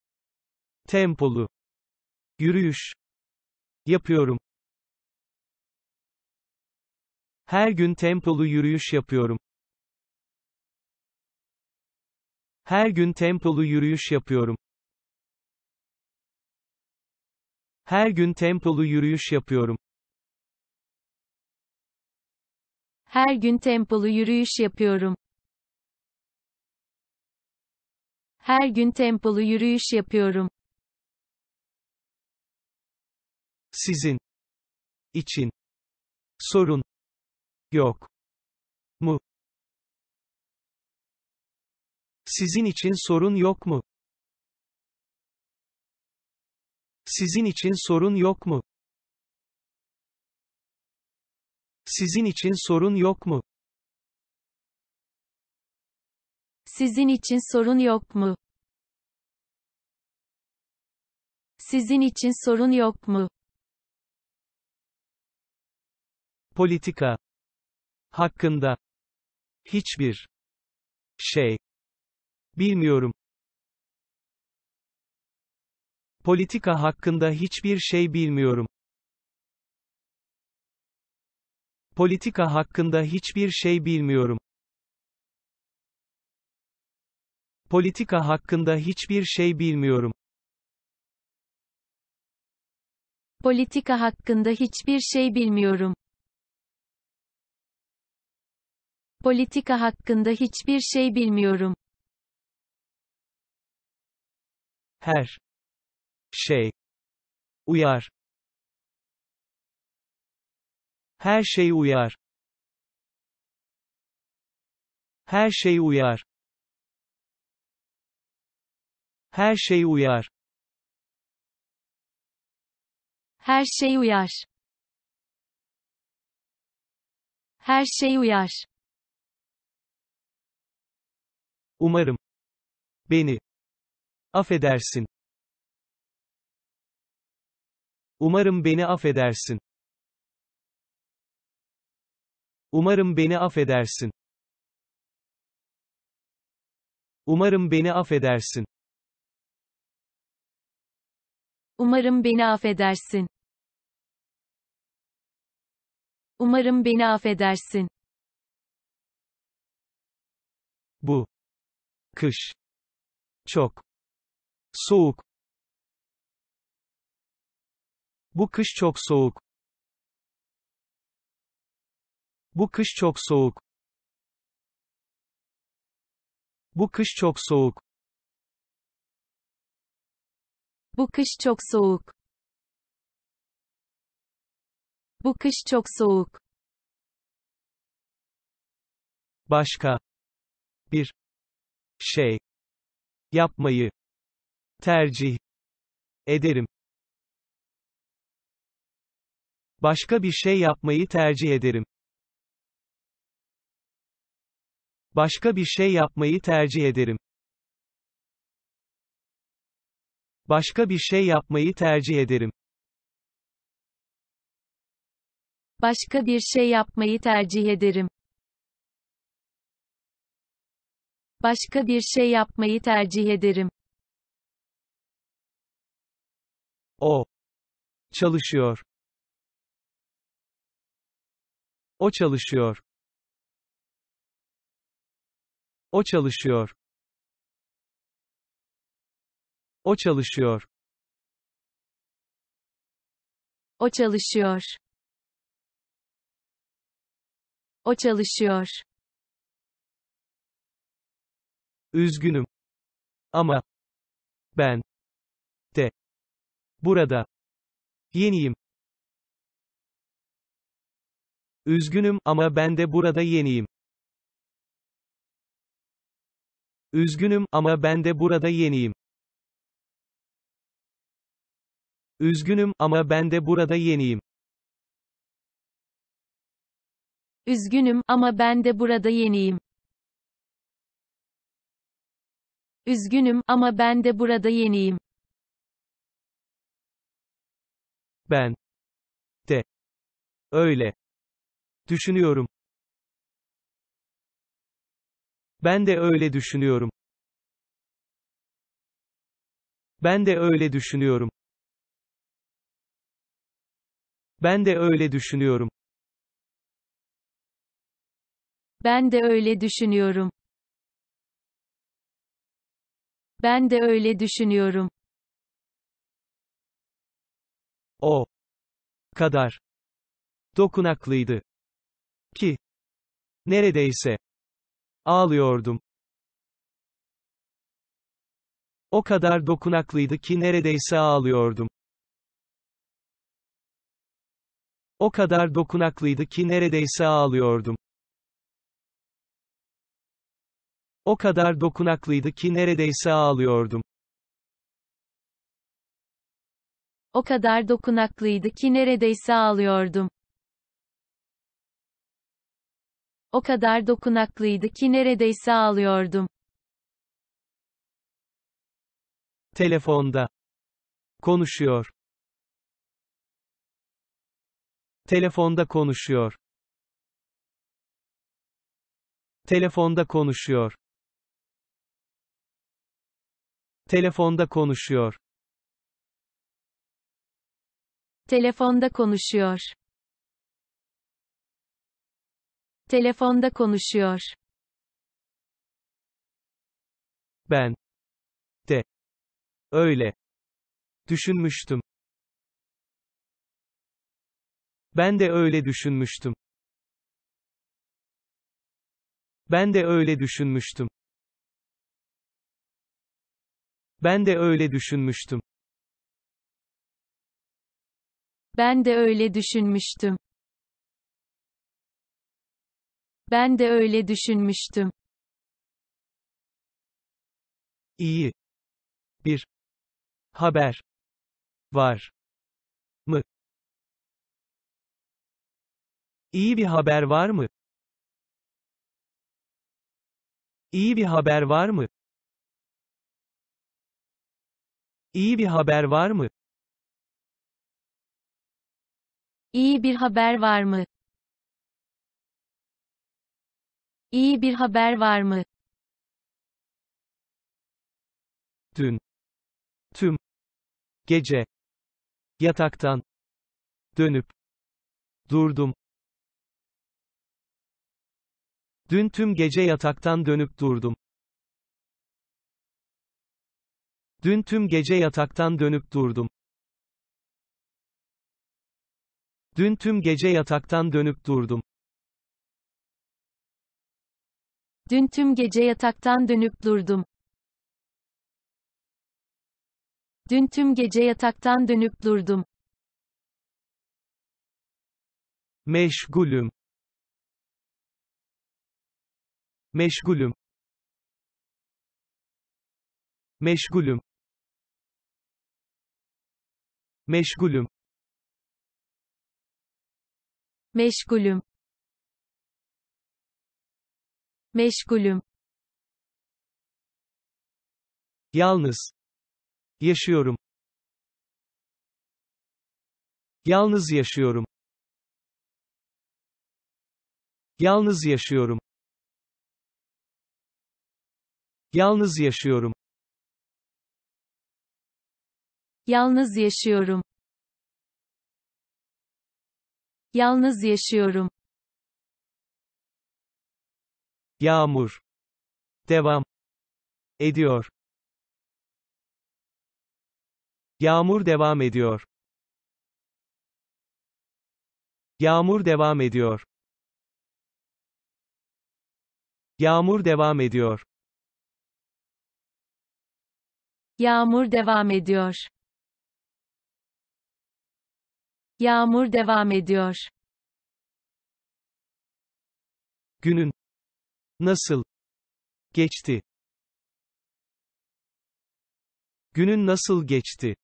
tempolu yürüyüş yapıyorum. Her gün tempolu yürüyüş yapıyorum. Her gün tempolu yürüyüş yapıyorum. Her gün tempolu yürüyüş yapıyorum. Her gün tempolu yürüyüş yapıyorum. Her gün tempolu yürüyüş yapıyorum. Sizin için sorun yok mu? Sizin için sorun yok mu? Sizin için sorun yok mu? Sizin için sorun yok mu? Sizin için sorun yok mu? Sizin için sorun yok mu? Politika hakkında hiçbir şey bilmiyorum. Politika hakkında hiçbir şey bilmiyorum. Politika hakkında hiçbir şey bilmiyorum. Politika hakkında hiçbir şey bilmiyorum. Politika hakkında hiçbir şey bilmiyorum. Politika hakkında hiçbir şey bilmiyorum. Her şey uyar her şey uyar. Her şey uyar. Her şey uyar. Her şey uyar. Her şey uyar. Umarım. Beni. Affedersin. Umarım beni affedersin. Umarım beni affedersin. Umarım beni affedersin. Umarım beni affedersin. Umarım beni affedersin. Bu kış çok soğuk. Bu kış çok soğuk. Bu kış çok soğuk. Bu kış çok soğuk. Bu kış çok soğuk. Bu kış çok soğuk. Başka bir şey yapmayı tercih ederim. Başka bir şey yapmayı tercih ederim. Başka bir şey yapmayı tercih ederim. Başka bir şey yapmayı tercih ederim. Başka bir şey yapmayı tercih ederim. Başka bir şey yapmayı tercih ederim. O çalışıyor. O çalışıyor. O çalışıyor. O çalışıyor. O çalışıyor. O çalışıyor. Üzgünüm. Ama ben de burada yeniyim. Üzgünüm ama ben de burada yeniyim. Üzgünüm ama ben de burada yeniyim. Üzgünüm ama ben de burada yeniyim. Üzgünüm ama ben de burada yeniyim. Üzgünüm ama ben de burada yeniyim. Ben de öyle düşünüyorum. Ben de öyle düşünüyorum. Ben de öyle düşünüyorum. Ben de öyle düşünüyorum. Ben de öyle düşünüyorum. Ben de öyle düşünüyorum. O kadar dokunaklıydı ki neredeyse Ağlıyordum. O kadar dokunaklıydı ki neredeyse ağlıyordum. O kadar dokunaklıydı ki neredeyse ağlıyordum. O kadar dokunaklıydı ki neredeyse ağlıyordum. O kadar dokunaklıydı ki neredeyse ağlıyordum. O kadar dokunaklıydı ki neredeyse ağlıyordum. Telefonda. Konuşuyor. Telefonda konuşuyor. Telefonda konuşuyor. Telefonda konuşuyor. Telefonda konuşuyor. Telefonda konuşuyor. Ben de öyle düşünmüştüm. Ben de öyle düşünmüştüm. Ben de öyle düşünmüştüm. Ben de öyle düşünmüştüm. Ben de öyle düşünmüştüm. Ben de öyle düşünmüştüm. İyi. Bir. Haber. Var. Mı? İyi bir haber var mı? İyi bir haber var mı? İyi bir haber var mı? İyi bir haber var mı? İyi bir haber var mı? Dün tüm gece yataktan dönüp durdum. Dün tüm gece yataktan dönüp durdum. Dün tüm gece yataktan dönüp durdum. Dün tüm gece yataktan dönüp durdum. Dün tüm gece yataktan dönüp durdum. Dün tüm gece yataktan dönüp durdum. Meşgulüm. Meşgulüm. Meşgulüm. Meşgulüm. Meşgulüm. Meşgulüm. Yalnız. Yaşıyorum. Yalnız yaşıyorum. Yalnız yaşıyorum. Yalnız yaşıyorum. Yalnız yaşıyorum. Yalnız yaşıyorum yağmur devam ediyor. Yağmur devam ediyor. Yağmur devam ediyor. Yağmur devam ediyor. Yağmur devam ediyor. Yağmur devam ediyor. Günün Nasıl? Geçti. Günün nasıl geçti?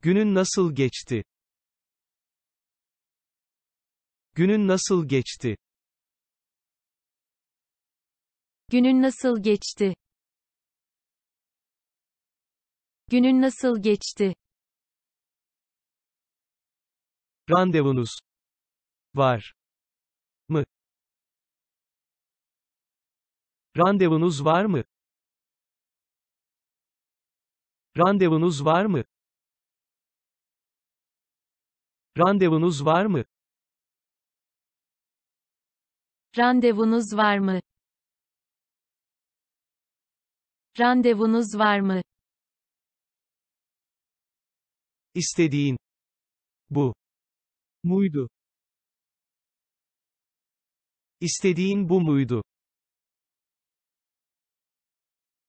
Günün nasıl geçti? Günün nasıl geçti? Günün nasıl geçti? Günün nasıl geçti? Randevunuz var. Randevunuz var mı? Randevunuz var mı? Randevunuz var mı? Randevunuz var mı? Randevunuz var mı? İstediğin. Bu. Muydu. İstediğin bu muydu?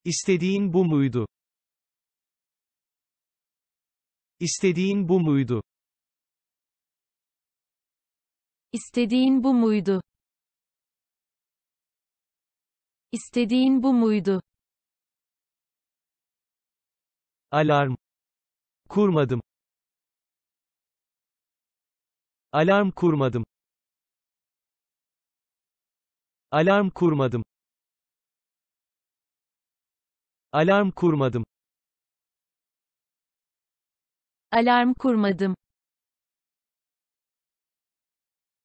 İstediğin bu muydu? İstediğin bu muydu? İstediğin bu muydu? İstediğin bu muydu? Alarm. Kurmadım. Alarm kurmadım. Alarm kurmadım. Alarm kurmadım. Alarm kurmadım.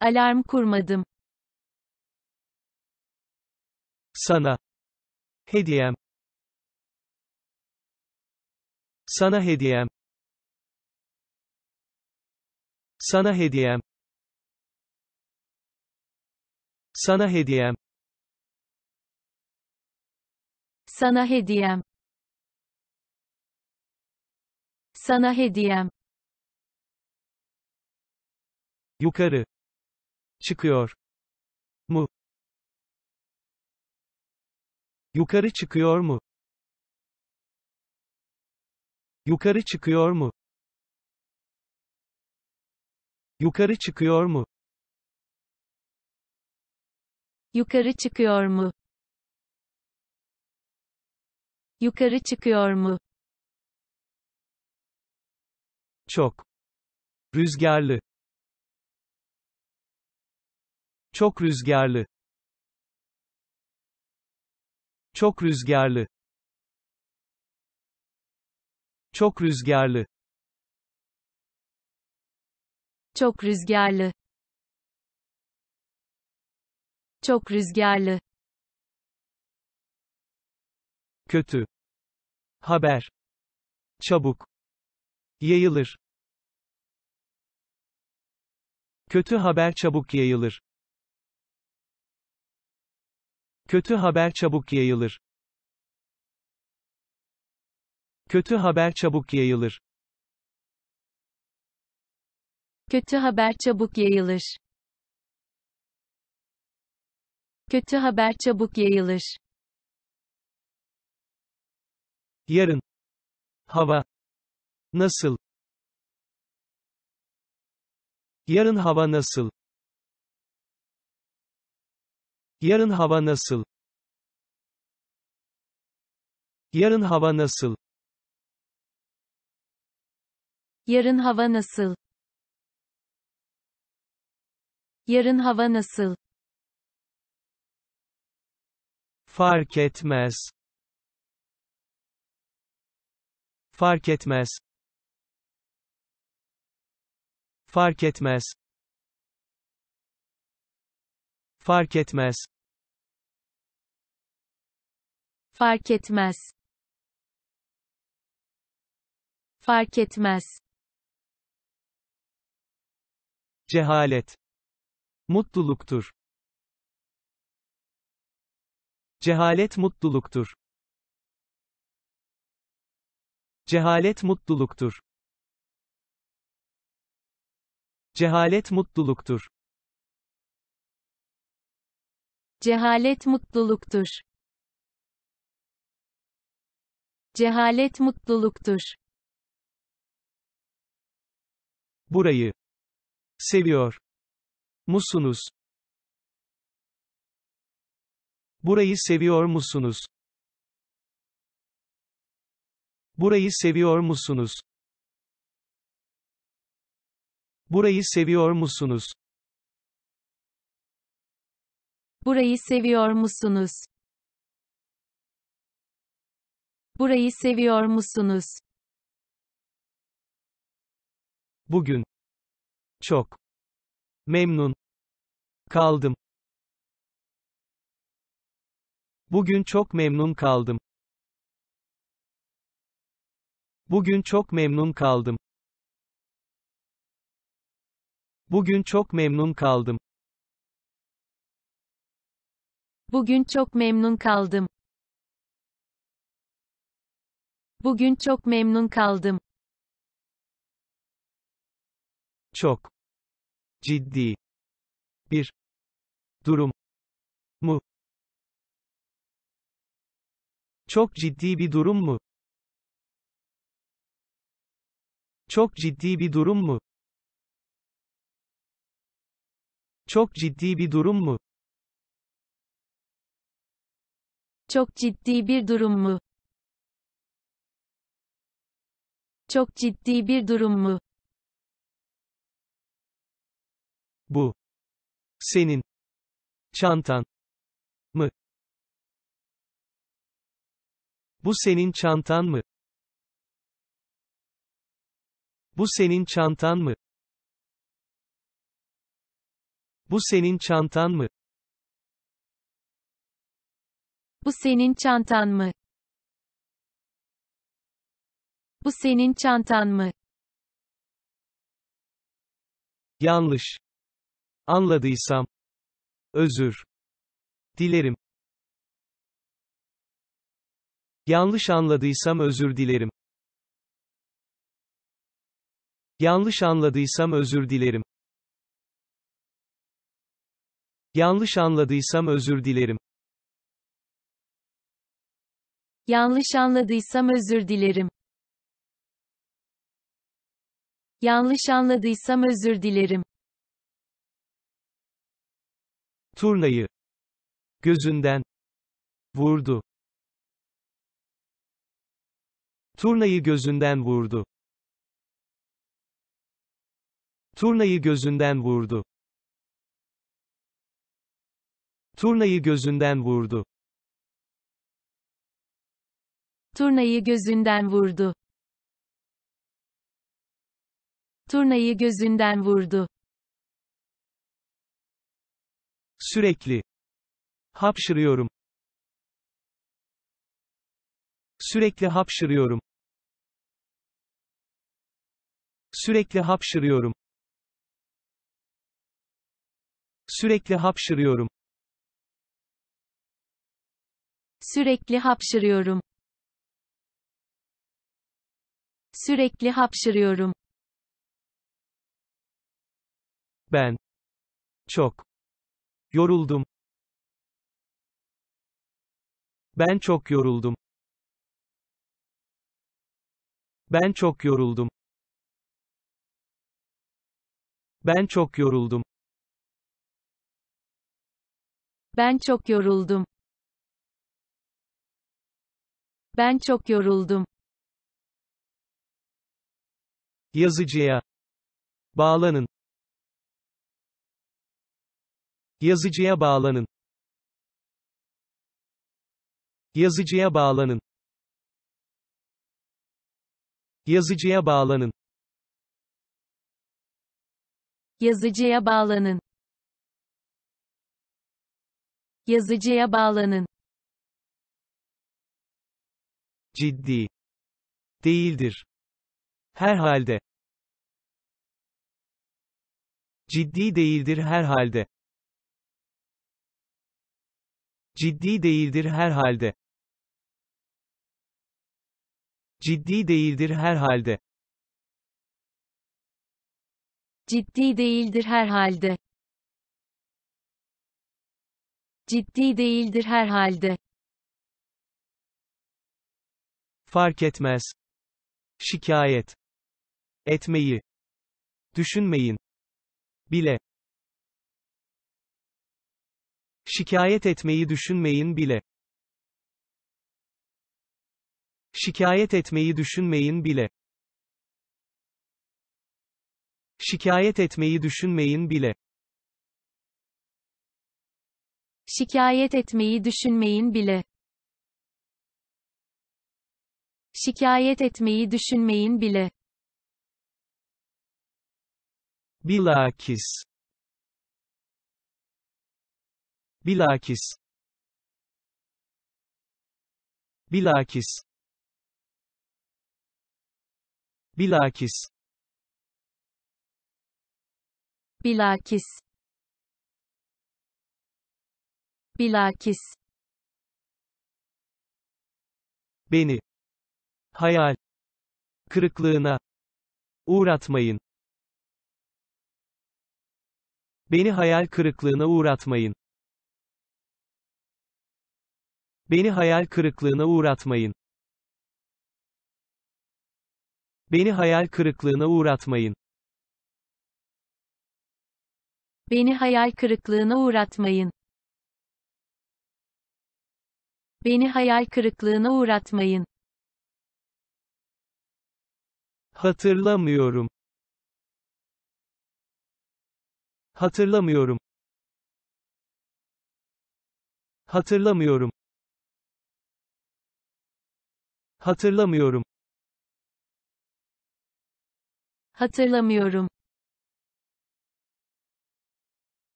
Alarm kurmadım. Sana. Hediyem. Sana hediyem. Sana hediyem. Sana hediyem. Sana hediyem. Sana hediyem. Yukarı. Çıkıyor. Mu. Yukarı çıkıyor mu? Yukarı çıkıyor mu? Yukarı çıkıyor mu? Yukarı çıkıyor mu? Yukarı çıkıyor mu? Çok. Rüzgarlı. Çok rüzgarlı. Çok rüzgarlı. Çok rüzgarlı. Çok rüzgarlı. Çok rüzgarlı kötü haber çabuk yayılır kötü haber çabuk yayılır kötü haber çabuk yayılır kötü haber çabuk yayılır kötü haber çabuk yayılır kötü haber çabuk yayılır Yarın. Hava. Nasıl? Yarın hava nasıl? Yarın hava nasıl? Yarın hava nasıl? Yarın hava nasıl? Yarın hava nasıl? Fark etmez. Fark etmez. Fark etmez. Fark etmez. Fark etmez. Fark etmez. Cehalet. Mutluluktur. Cehalet mutluluktur. Cehalet mutluluktur. Cehalet mutluluktur. Cehalet mutluluktur. Cehalet mutluluktur. Burayı seviyor musunuz? Burayı seviyor musunuz? Burayı seviyor musunuz? Burayı seviyor musunuz? Burayı seviyor musunuz? Burayı seviyor musunuz? Bugün çok memnun kaldım. Bugün çok memnun kaldım. Bugün çok memnun kaldım. Bugün çok memnun kaldım. Bugün çok memnun kaldım. Bugün çok memnun kaldım. Çok ciddi bir durum mu? Çok ciddi bir durum mu? Çok ciddi bir durum mu? Çok ciddi bir durum mu? Çok ciddi bir durum mu? Çok ciddi bir durum mu? Bu. Senin. Çantan. Mı? Bu senin çantan mı? Bu senin çantan mı? Bu senin çantan mı? Bu senin çantan mı? Bu senin çantan mı? Yanlış. Anladıysam. Özür. Dilerim. Yanlış anladıysam özür dilerim. Yanlış anladıysam özür dilerim. Yanlış anladıysam özür dilerim. Yanlış anladıysam özür dilerim. Yanlış anladıysam özür dilerim. Turnayı gözünden vurdu. Turnayı gözünden vurdu. Turnayı gözünden vurdu. Turnayı gözünden vurdu. Turnayı gözünden vurdu. Turnayı gözünden vurdu. Sürekli. Hapşırıyorum. Sürekli hapşırıyorum. Sürekli hapşırıyorum. Sürekli hapşırıyorum. Sürekli hapşırıyorum. Sürekli hapşırıyorum. Ben çok yoruldum. Ben çok yoruldum. Ben çok yoruldum. Ben çok yoruldum. Ben çok yoruldum. Ben çok yoruldum. Yazıcıya bağlanın. Yazıcıya bağlanın. Yazıcıya bağlanın. Yazıcıya bağlanın. Yazıcıya bağlanın. Yazıcıya bağlanın. Ciddi. Değildir. Herhalde. Ciddi değildir herhalde. Ciddi değildir herhalde. Ciddi değildir herhalde. Ciddi değildir herhalde. Ciddi değildir herhalde. Fark etmez. Şikayet. Etmeyi. Düşünmeyin. Bile. Şikayet etmeyi düşünmeyin bile. Şikayet etmeyi düşünmeyin bile. Şikayet etmeyi düşünmeyin bile. Şikayet etmeyi düşünmeyin bile. Şikayet etmeyi düşünmeyin bile. Bilakis. Bilakis. Bilakis. Bilakis. Bilakis. Bilakis. Beni. Hayal. Kırıklığına. Uğratmayın. Beni hayal kırıklığına uğratmayın. Beni hayal kırıklığına uğratmayın. Beni hayal kırıklığına uğratmayın. Beni hayal kırıklığına uğratmayın. Beni hayal kırıklığına uğratmayın. Hatırlamıyorum. Hatırlamıyorum. Hatırlamıyorum. Hatırlamıyorum. Hatırlamıyorum.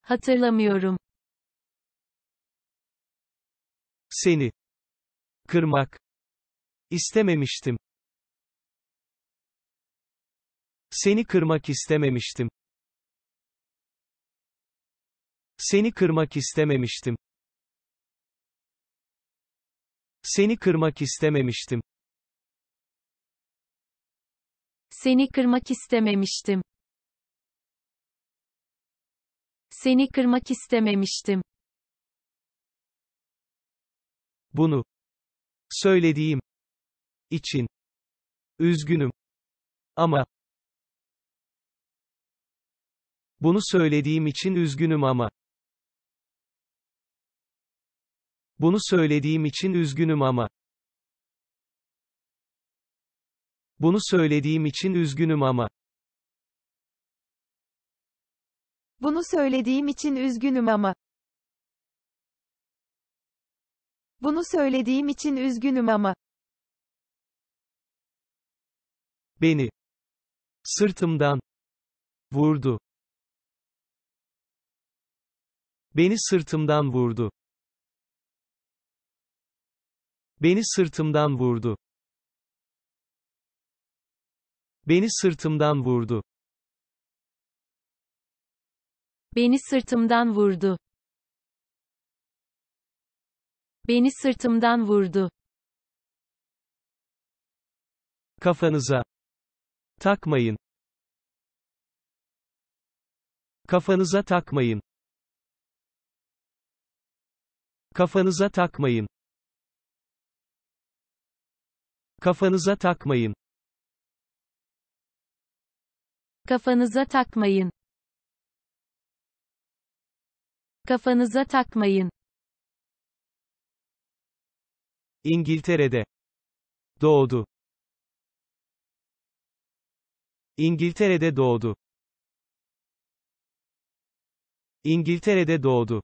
Hatırlamıyorum. Seni kırmak istememiştim. Seni kırmak istememiştim. Seni kırmak istememiştim. Seni kırmak istememiştim. Seni kırmak istememiştim. Seni kırmak istememiştim. Bunu Söylediğim için üzgünüm ama Bunu söylediğim için üzgünüm ama Bunu söylediğim için üzgünüm ama Bunu söylediğim için üzgünüm ama Bunu söylediğim için üzgünüm ama Bunu söylediğim için üzgünüm ama. Beni sırtımdan vurdu. Beni sırtımdan vurdu. Beni sırtımdan vurdu. Beni sırtımdan vurdu. Beni sırtımdan vurdu. Beni sırtımdan vurdu. Kafanıza takmayın. Kafanıza takmayın. Kafanıza takmayın. Kafanıza takmayın. Kafanıza takmayın. Kafanıza takmayın. İngiltere'de doğdu. İngiltere'de doğdu. İngiltere'de doğdu.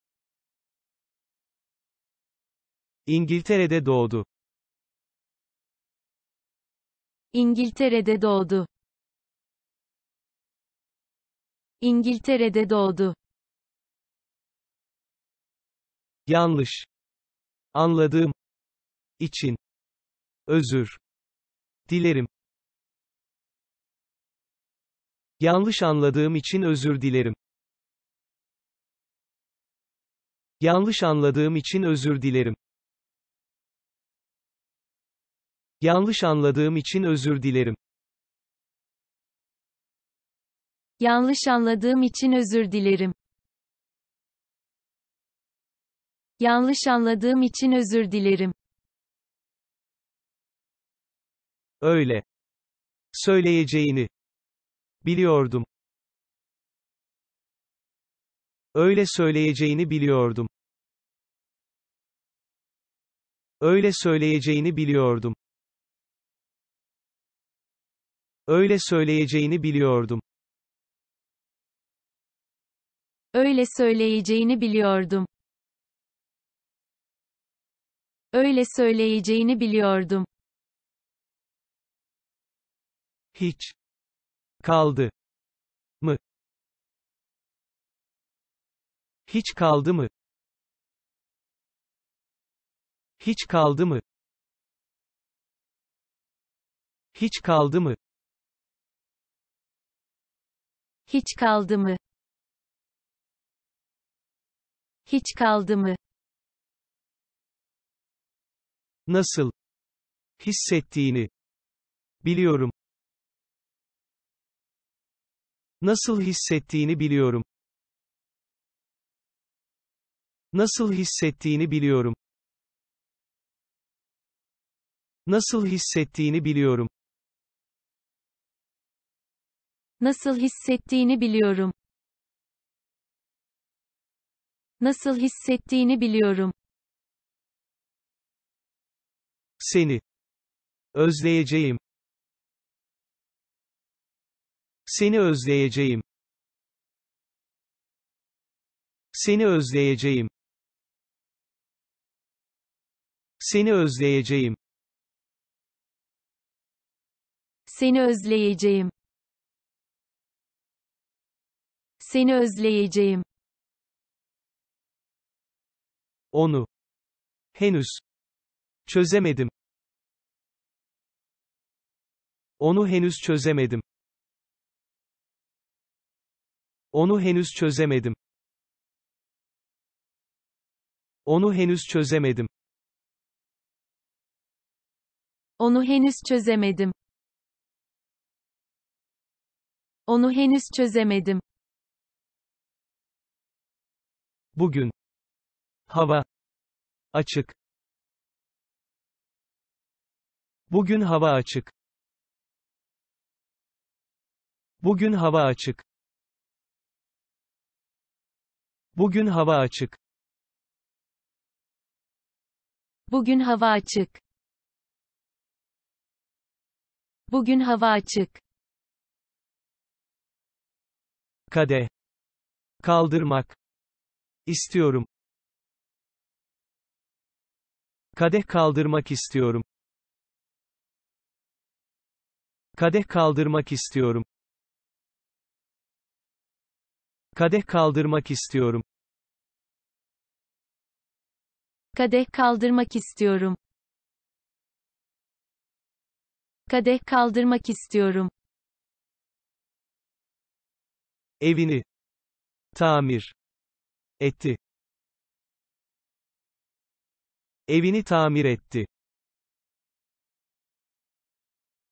İngiltere'de doğdu. İngiltere'de doğdu. İngiltere'de doğdu. Yanlış. Anladığım için özür dilerim. Yanlış anladığım için özür dilerim. Yanlış anladığım için özür dilerim. Yanlış anladığım için özür dilerim. Yanlış anladığım için özür dilerim. Yanlış anladığım için özür dilerim. Öyle. Söyleyeceğini. Biliyordum. Öyle söyleyeceğini biliyordum. Öyle söyleyeceğini biliyordum. Öyle söyleyeceğini biliyordum. Öyle söyleyeceğini biliyordum. Öyle söyleyeceğini biliyordum hiç kaldı mı? Hiç kaldı mı? Hiç kaldı mı? Hiç kaldı mı? Hiç kaldı mı? Hiç kaldı mı? Nasıl hissettiğini biliyorum. Nasıl hissettiğini biliyorum. Nasıl hissettiğini biliyorum. Nasıl hissettiğini biliyorum. Nasıl hissettiğini biliyorum. Nasıl hissettiğini biliyorum. Seni özleyeceğim. Seni özleyeceğim. Seni özleyeceğim. Seni özleyeceğim. Seni özleyeceğim. Seni özleyeceğim. Onu. Henüz. Çözemedim. Onu henüz çözemedim. Onu henüz çözemedim. Onu henüz çözemedim. Onu henüz çözemedim. Onu henüz çözemedim. Bugün. Hava. Açık. Bugün hava açık. Bugün hava açık. Bugün hava açık. Bugün hava açık. Bugün hava açık. Kade. Kaldırmak. İstiyorum. Kadeh kaldırmak istiyorum. Kadeh kaldırmak istiyorum. Kadeh kaldırmak istiyorum. Kadeh kaldırmak istiyorum. Kadeh kaldırmak istiyorum. Evini tamir etti. Evini tamir etti.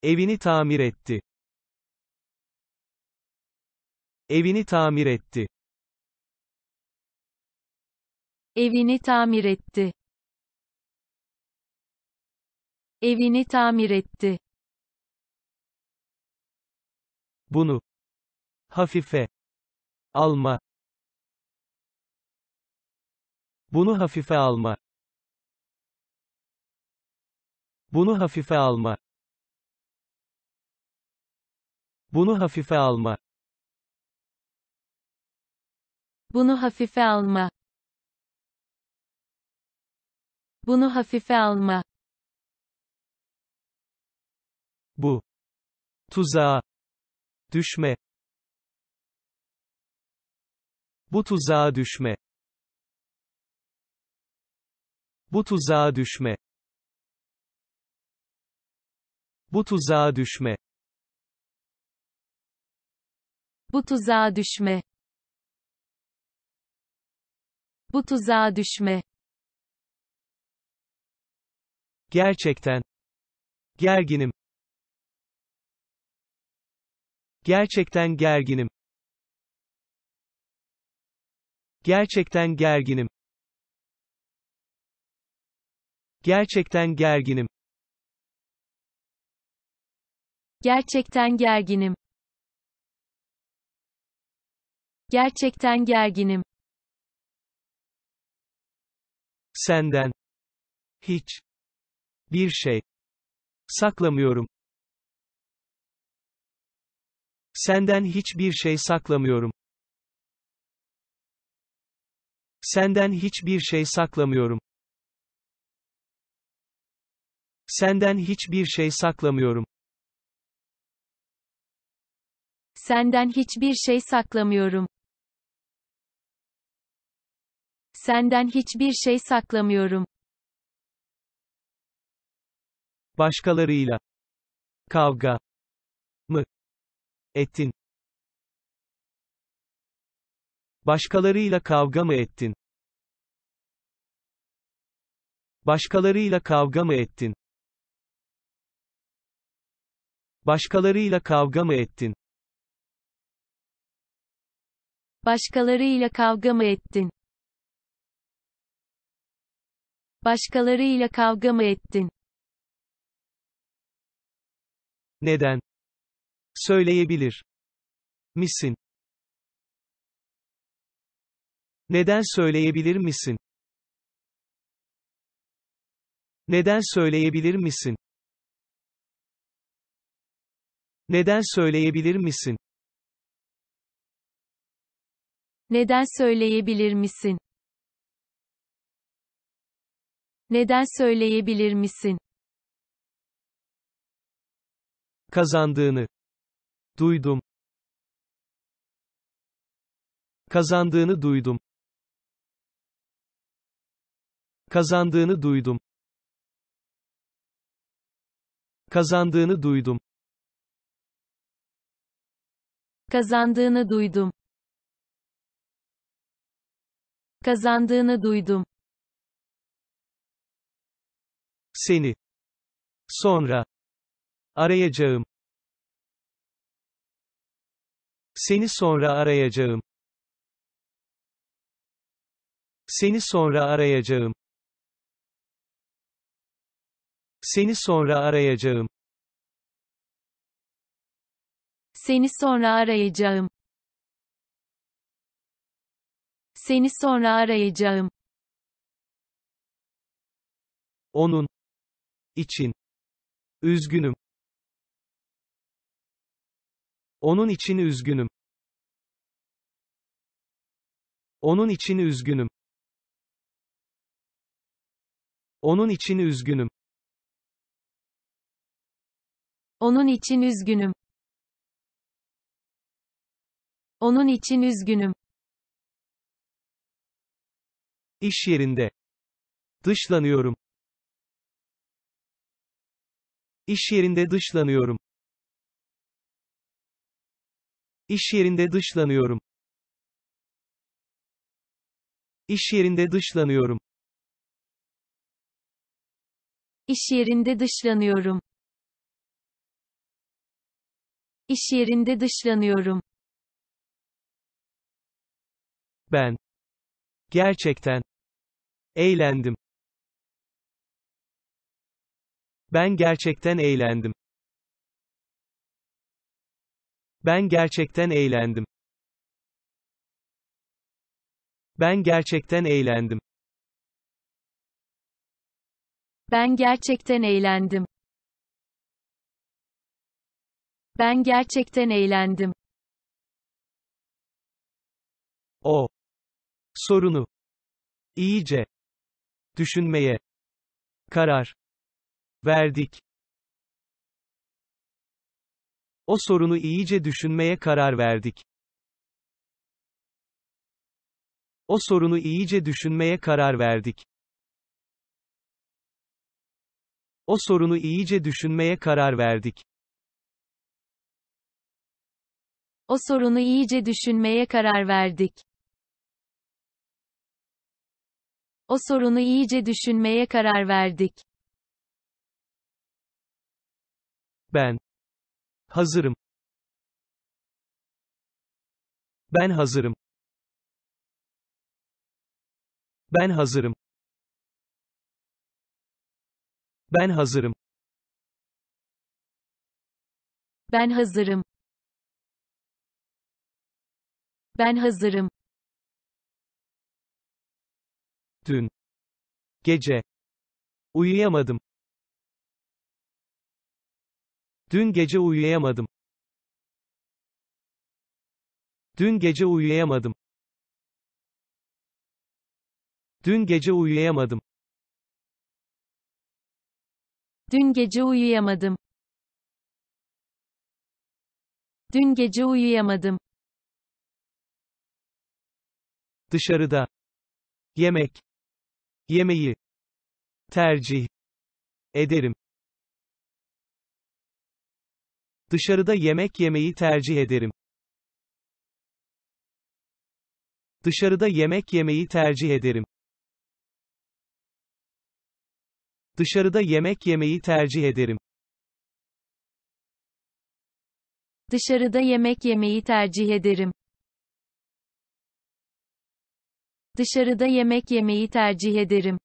Evini tamir etti. Evini tamir etti. Evini tamir etti. Evini tamir etti. Bunu hafife alma. Bunu hafife alma. Bunu hafife alma. Bunu hafife alma. Bunu hafife alma. Bunu hafife alma. Bu tuzağa düşme. Bu tuzağa düşme. Bu tuzağa düşme. Bu tuzağa düşme. Bu tuzağa düşme. Bu tuzağa düşme. Gerçekten. Gerginim. Gerçekten gerginim. Gerçekten gerginim. Gerçekten gerginim. Gerçekten gerginim. Gerçekten gerginim senden hiç bir şey saklamıyorum. Senden hiçbir şey saklamıyorum. Senden hiçbir şey saklamıyorum. Senden hiçbir şey saklamıyorum. Senden hiçbir şey saklamıyorum. Senden hiçbir şey saklamıyorum. Başkalarıyla kavga mı ettin? Başkalarıyla kavga mı ettin? Başkalarıyla kavga mı ettin? Başkalarıyla kavga mı ettin? Başkalarıyla kavga mı ettin? Başkalarıyla kavga mı ettin? Neden? Söyleyebilir misin? Neden söyleyebilir misin? Neden söyleyebilir misin? Neden söyleyebilir misin? Neden söyleyebilir misin? Neden söyleyebilir misin? Kazandığını duydum. Kazandığını duydum. Kazandığını duydum. Kazandığını duydum. Kazandığını duydum. Kazandığını duydum. Seni. Sonra. Arayacağım. Seni sonra arayacağım. Seni sonra arayacağım. Seni sonra arayacağım. Seni sonra arayacağım. Seni sonra arayacağım. Onun için üzgünüm. Onun için üzgünüm. Onun için üzgünüm. Onun için üzgünüm. Onun için üzgünüm. Onun için üzgünüm. İş yerinde. Dışlanıyorum. İş yerinde dışlanıyorum. İş yerinde dışlanıyorum. İş yerinde dışlanıyorum. İş yerinde dışlanıyorum. İş yerinde dışlanıyorum. Ben gerçekten eğlendim. Ben gerçekten eğlendim. Ben gerçekten eğlendim. Ben gerçekten eğlendim. Ben gerçekten eğlendim. Ben gerçekten eğlendim. O sorunu iyice düşünmeye karar Verdik. O sorunu iyice düşünmeye karar verdik. O sorunu iyice düşünmeye karar verdik. O sorunu iyice düşünmeye karar verdik. O sorunu iyice düşünmeye karar verdik. O sorunu iyice düşünmeye karar verdik. Ben hazırım. Ben hazırım. Ben hazırım. Ben hazırım. Ben hazırım. Ben hazırım. Dün gece uyuyamadım. Dün gece uyuyamadım. Dün gece uyuyamadım. Dün gece uyuyamadım. Dün gece uyuyamadım. Dün gece uyuyamadım. Dışarıda. Yemek. Yemeği. Tercih. Ederim. Dışarıda yemek yemeyi tercih ederim. Dışarıda yemek yemeyi tercih ederim. Dışarıda yemek yemeyi tercih ederim. Dışarıda yemek yemeyi tercih ederim. Dışarıda yemek yemeyi tercih ederim.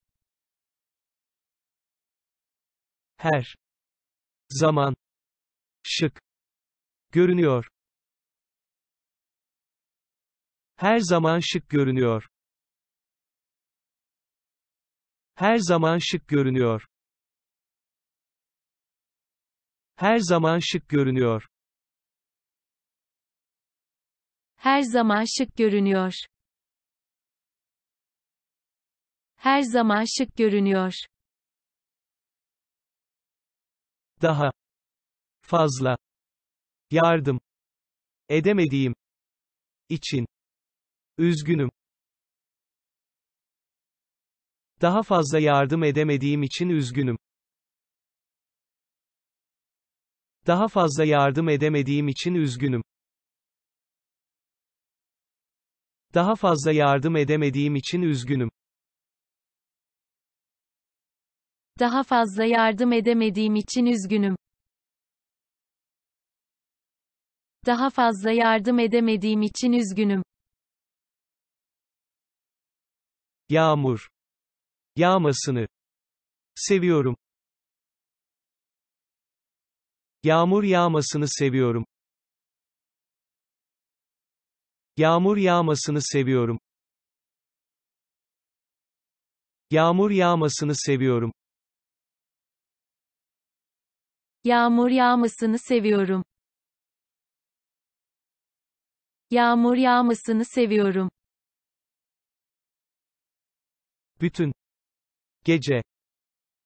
Her zaman şık görünüyor. Her zaman şık görünüyor. Her zaman şık görünüyor. Her zaman şık görünüyor. Her zaman şık görünüyor. Her zaman şık görünüyor. Daha fazla yardım edemediğim için üzgünüm. Daha fazla yardım edemediğim için üzgünüm. Daha fazla yardım edemediğim için üzgünüm. Daha fazla yardım edemediğim için üzgünüm. Daha fazla yardım edemediğim için üzgünüm. Daha fazla yardım edemediğim için üzgünüm. Yağmur. Yağmasını. Seviyorum. Yağmur yağmasını seviyorum. Yağmur yağmasını seviyorum. Yağmur yağmasını seviyorum. Yağmur yağmasını seviyorum. Yağmur yağmasını seviyorum. Bütün gece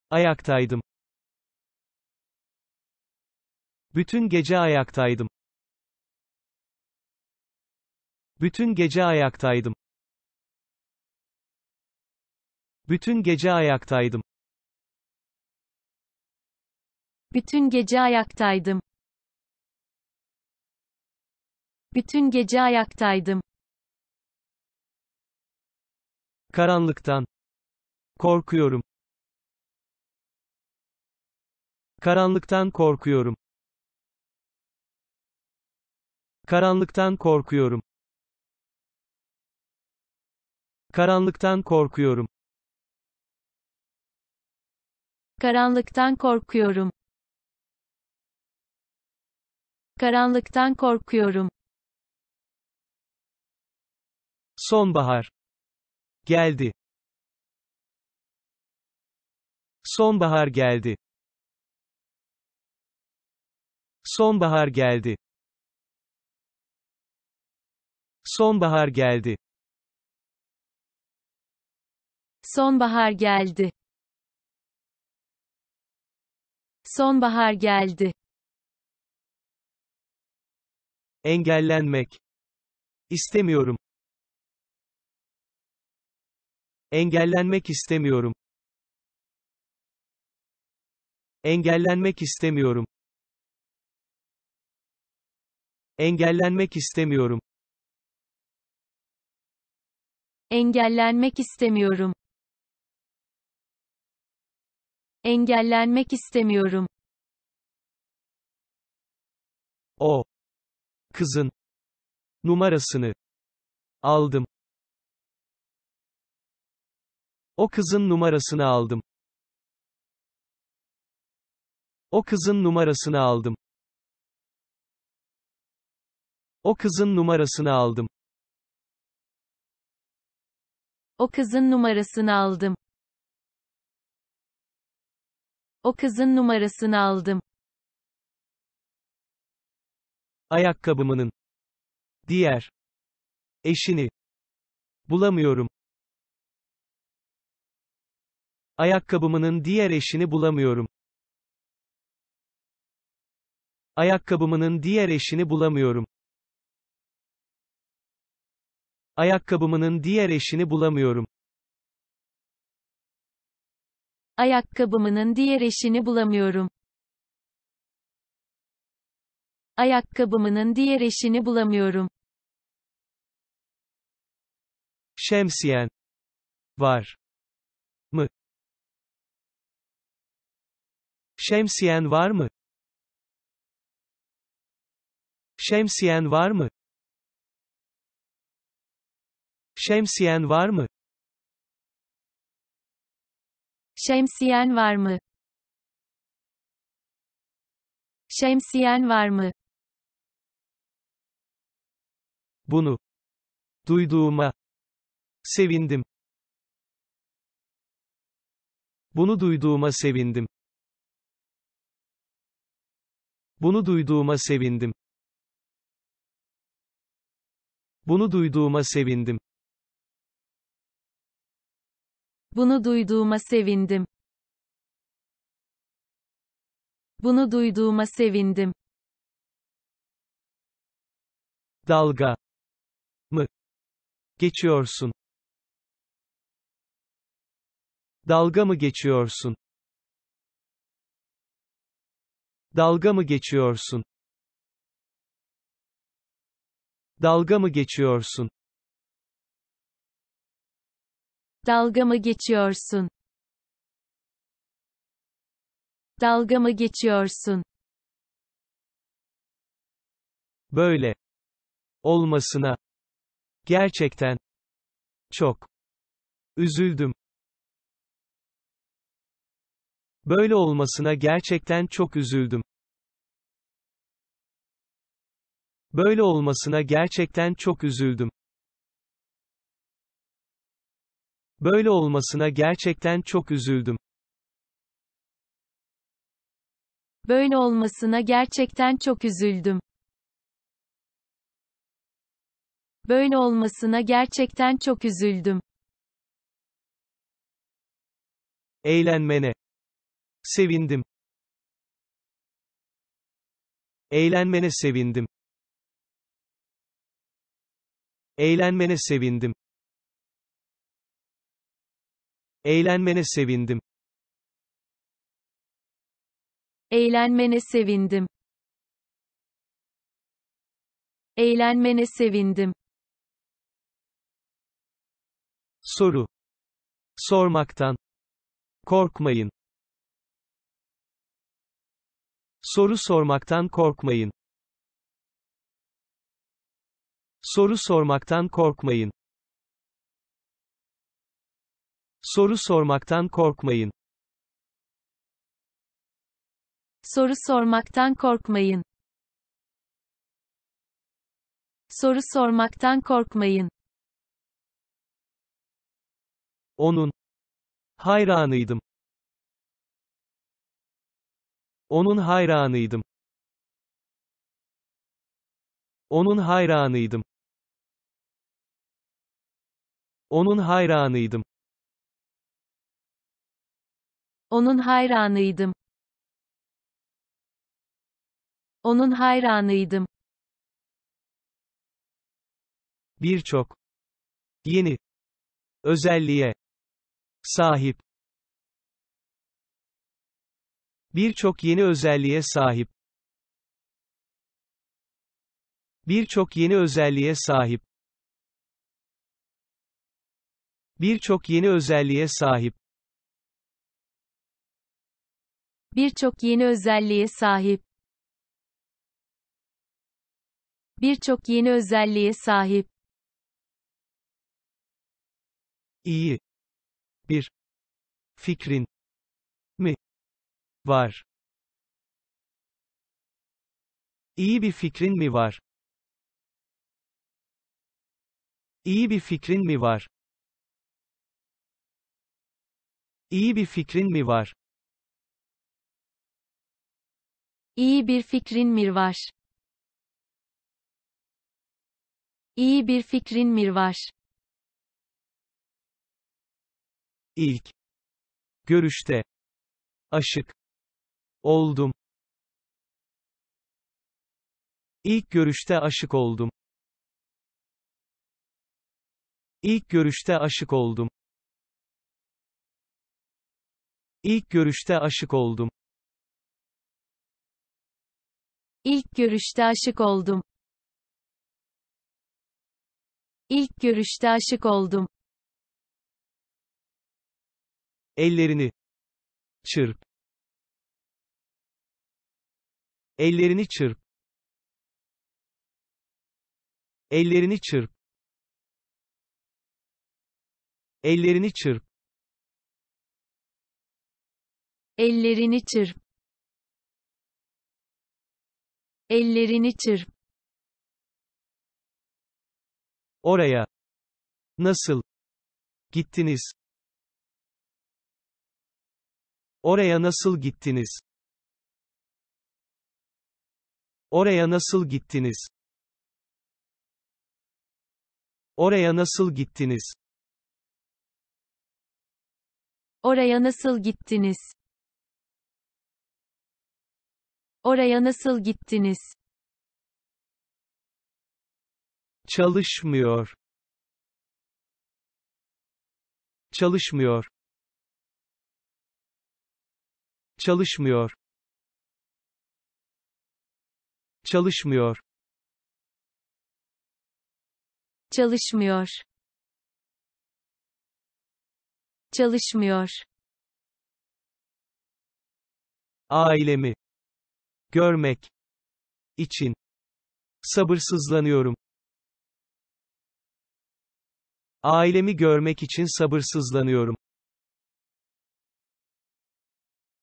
ayaktaydım. Bütün gece ayaktaydım. Bütün gece ayaktaydım. Bütün gece ayaktaydım. Bütün gece ayaktaydım. Bütün gece ayaktaydım. Karanlıktan. Korkuyorum. Karanlıktan korkuyorum. Karanlıktan korkuyorum. Karanlıktan korkuyorum. Karanlıktan korkuyorum. Karanlıktan korkuyorum. Sonbahar. Geldi. Sonbahar geldi. Sonbahar geldi. Sonbahar geldi. Sonbahar geldi. Sonbahar geldi. Engellenmek. İstemiyorum. Engellenmek istemiyorum. Engellenmek istemiyorum. Engellenmek istemiyorum. Engellenmek istemiyorum. Engellenmek istemiyorum. O kızın numarasını aldım. O kızın numarasını aldım. O kızın numarasını aldım. O kızın numarasını aldım. O kızın numarasını aldım. O kızın numarasını aldım. Ayakkabımının diğer eşini bulamıyorum. Ayakkabımının diğer eşini bulamıyorum. Ayakkabımının diğer eşini bulamıyorum. Ayakkabımının diğer eşini bulamıyorum. Ayakkabımının diğer eşini bulamıyorum. Ayakkabımının diğer eşini bulamıyorum. Şemsiyen var mı? Şemsiyen var mı? Şemsiyen var mı? Şemsiyen var mı? Şemsiyen var mı? Şemsiyen var mı? Bunu duyduğuma sevindim. Bunu duyduğuma sevindim. Bunu duyduğuma sevindim. Bunu duyduğuma sevindim. Bunu duyduğuma sevindim. Bunu duyduğuma sevindim. Dalga mı geçiyorsun? Dalga mı geçiyorsun? Dalga mı geçiyorsun? Dalga mı geçiyorsun? Dalga mı geçiyorsun? Dalga mı geçiyorsun? Böyle olmasına gerçekten çok üzüldüm. Böyle olmasına gerçekten çok üzüldüm. Böyle olmasına gerçekten çok üzüldüm. Böyle olmasına gerçekten çok üzüldüm. Böyle olmasına gerçekten çok üzüldüm. Böyle olmasına gerçekten çok üzüldüm. Eğlenmene Sevindim. Eğlenmene sevindim. Eğlenmene sevindim. Eğlenmene sevindim. Eğlenmene sevindim. Eğlenmene sevindim. Soru. Sormaktan. Korkmayın. Soru sormaktan korkmayın. Soru sormaktan korkmayın. Soru sormaktan korkmayın. Soru sormaktan korkmayın. Soru sormaktan korkmayın. Onun hayranıydım. Onun hayranıydım. Onun hayranıydım. Onun hayranıydım. Onun hayranıydım. Onun hayranıydım. Birçok yeni özelliğe sahip Birçok yeni özelliğe sahip. Birçok yeni özelliğe sahip. Birçok yeni özelliğe sahip. Birçok yeni özelliğe sahip. Birçok yeni özelliğe sahip. İyi. Bir. Fikrin. Mi. Var. İyi bir fikrin mi var? İyi bir fikrin mi var? İyi bir fikrin mi var? İyi bir fikrin mi var? İyi bir fikrin mi var? İlk görüşte aşık Oldum. İlk görüşte aşık oldum. İlk görüşte aşık oldum. İlk görüşte aşık oldum. İlk görüşte aşık oldum. İlk görüşte aşık oldum. Ellerini çırp. Ellerini çırp. Ellerini çırp. Ellerini çırp. Ellerini çırp. Ellerini çırp. Oraya. Nasıl? Gittiniz. Oraya nasıl gittiniz? Oraya nasıl gittiniz? Oraya nasıl gittiniz? Oraya nasıl gittiniz? Oraya nasıl gittiniz? Çalışmıyor. Çalışmıyor. Çalışmıyor. Çalışmıyor. Çalışmıyor. Çalışmıyor. Ailemi görmek için sabırsızlanıyorum. Ailemi görmek için sabırsızlanıyorum.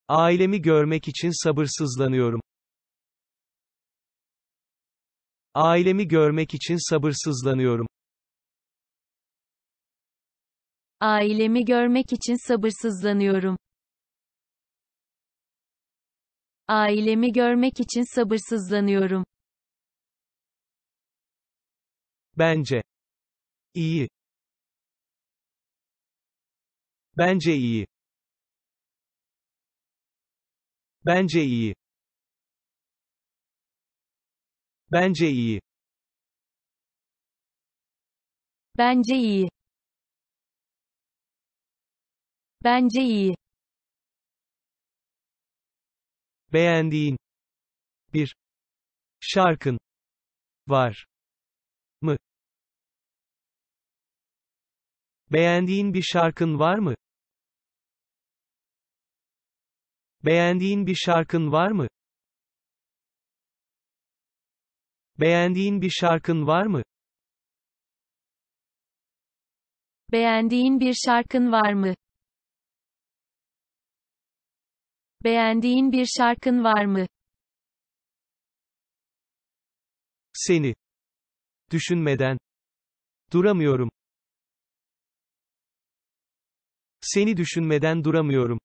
Ailemi görmek için sabırsızlanıyorum. Ailemi görmek için sabırsızlanıyorum. Ailemi görmek için sabırsızlanıyorum. Ailemi görmek için sabırsızlanıyorum. Bence. iyi. Bence iyi. Bence iyi. Bence iyi. Bence iyi. Bence iyi. Beğendiğin bir şarkın var mı? Beğendiğin bir şarkın var mı? Beğendiğin bir şarkın var mı? Beğendiğin bir şarkın var mı? Beğendiğin bir şarkın var mı? Beğendiğin bir şarkın var mı? Seni. Düşünmeden. Duramıyorum. Seni düşünmeden duramıyorum.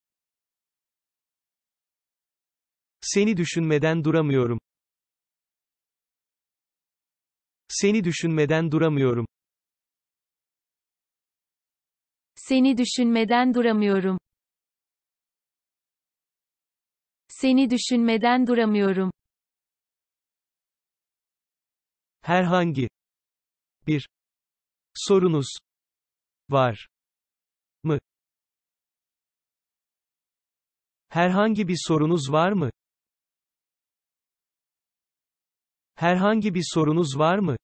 Seni düşünmeden duramıyorum. Seni düşünmeden duramıyorum. Seni düşünmeden duramıyorum. Seni düşünmeden duramıyorum. Herhangi bir sorunuz var mı? Herhangi bir sorunuz var mı? Herhangi bir sorunuz var mı?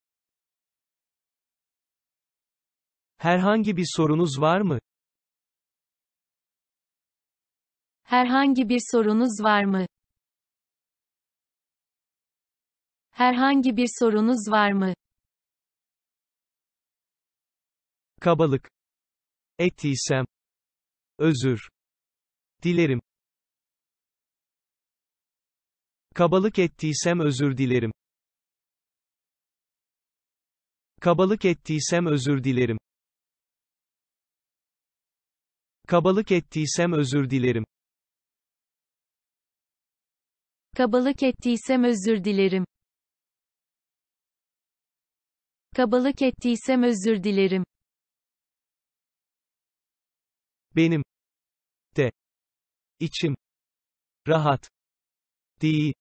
Herhangi bir sorunuz var mı? Herhangi bir sorunuz var mı? Herhangi bir sorunuz var mı? Kabalık. Ettiysem. Özür. Dilerim. Kabalık ettiysem özür dilerim. Kabalık ettiysem özür dilerim. Kabalık ettiysem özür dilerim. Kabalık ettiysem özür dilerim. Kabalık ettiysem özür dilerim. Benim de içim rahat değil.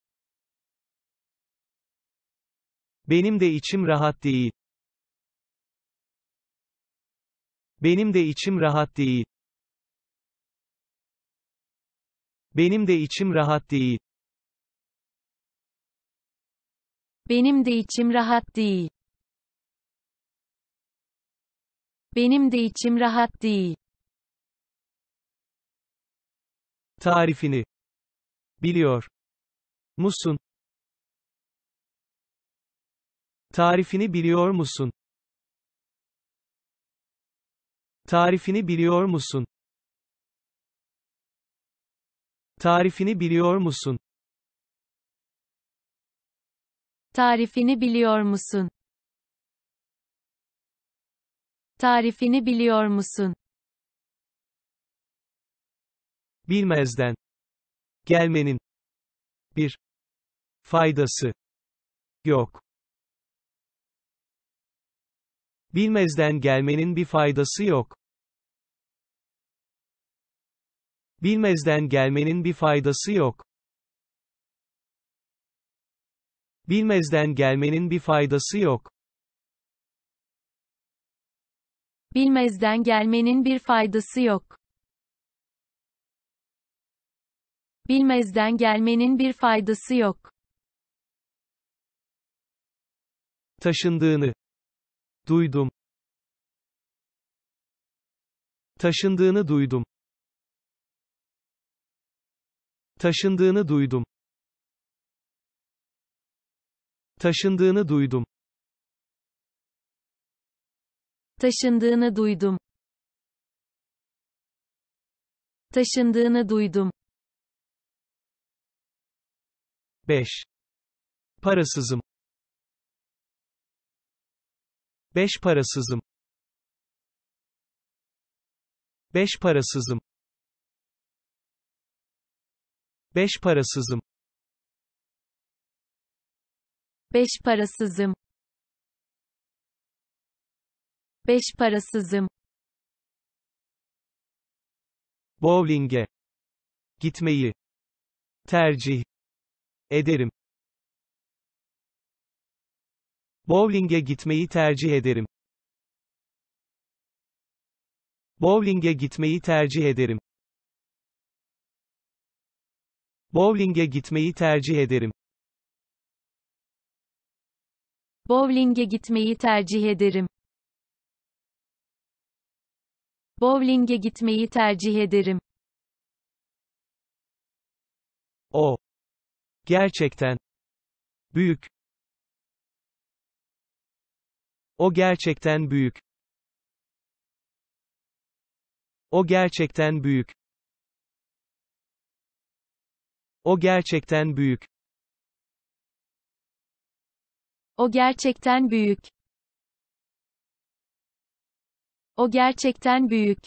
Benim de içim rahat değil. Benim de içim rahat değil. Benim de içim rahat değil. Benim de içim rahat değil. Benim de içim rahat değil. Tarifini biliyor musun? Tarifini biliyor musun? Tarifini biliyor musun? Tarifini biliyor musun? Tarifini biliyor musun? Tarifini biliyor musun? Bilmezden. Gelmenin. Bir. Faydası. Yok. Bilmezden gelmenin bir faydası yok. Bilmezden gelmenin bir faydası yok. Bilmezden gelmenin bir faydası yok. Bilmezden gelmenin bir faydası yok. Bilmezden gelmenin bir faydası yok. Taşındığını duydum. Taşındığını duydum. Taşındığını duydum. Taşındığını duydum. Taşındığını duydum. Taşındığını duydum. 5. Parasızım. 5 parasızım. 5 parasızım. Beş parasızım. Beş parasızım. Beş parasızım. Bowling'e gitmeyi tercih ederim. Bowling'e gitmeyi tercih ederim. Bowling'e gitmeyi tercih ederim. Bowling'e gitmeyi tercih ederim. Bowling'e gitmeyi tercih ederim. Bowling'e gitmeyi tercih ederim. O. Gerçekten. Büyük. O gerçekten büyük. O gerçekten büyük. O gerçekten büyük. O gerçekten büyük. O gerçekten büyük.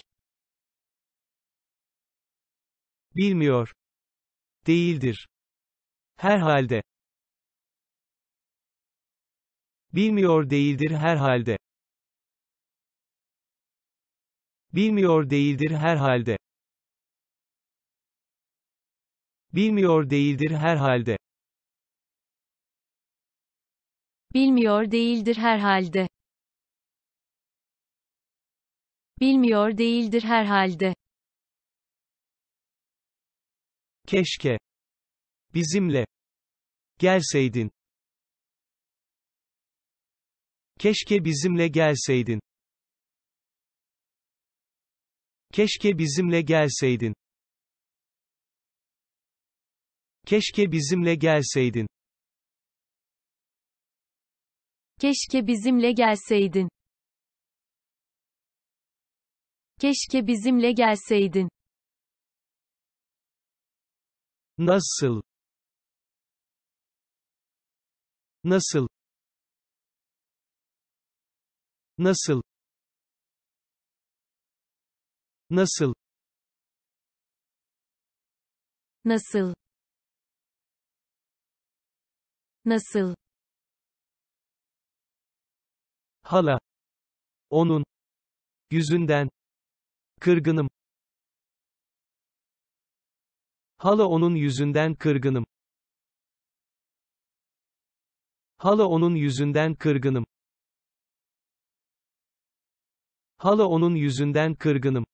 Bilmiyor. Değildir. Herhalde. Bilmiyor değildir herhalde. Bilmiyor değildir herhalde. Bilmiyor değildir herhalde. Bilmiyor değildir herhalde. Bilmiyor değildir herhalde. Keşke. Bizimle. Gelseydin. Keşke bizimle gelseydin. Keşke bizimle gelseydin. Keşke bizimle gelseydin. Keşke bizimle gelseydin. Keşke bizimle gelseydin. Nasıl? Nasıl? Nasıl? Nasıl? Nasıl? Nasıl? Hala. Onun. Yüzünden. Kırgınım. Hala onun yüzünden kırgınım. Hala onun yüzünden kırgınım. Hala onun yüzünden kırgınım.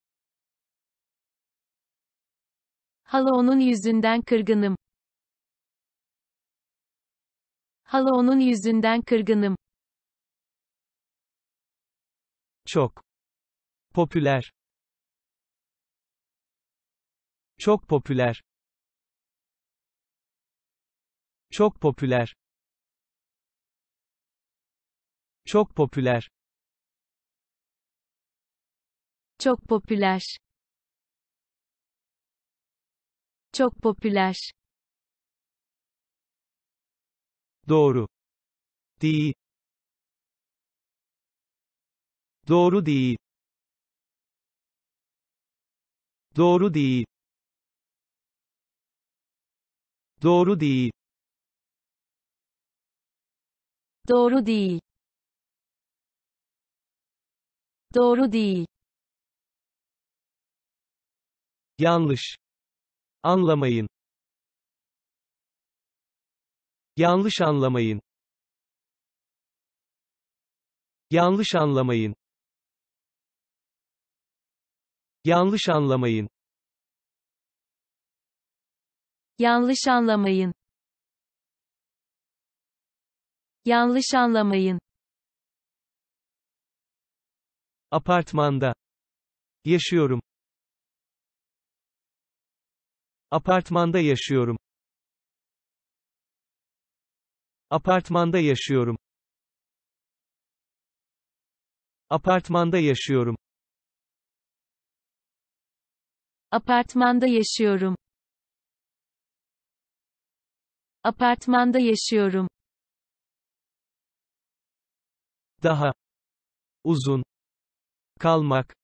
Hala onun yüzünden kırgınım. Hala onun yüzünden kırgınım. Çok. Popüler. Çok popüler. Çok popüler. Çok popüler. Çok popüler. Çok popüler. Doğru. Değil. Doğru değil. Doğru değil. Doğru değil. Doğru değil. Doğru değil. Yanlış. Anlamayın. Yanlış anlamayın. Yanlış anlamayın. Yanlış anlamayın. Yanlış anlamayın. Yanlış anlamayın. Apartmanda. Yaşıyorum. Apartmanda yaşıyorum. Apartmanda yaşıyorum. Apartmanda yaşıyorum. Apartmanda yaşıyorum. Apartmanda yaşıyorum. Daha uzun kalmak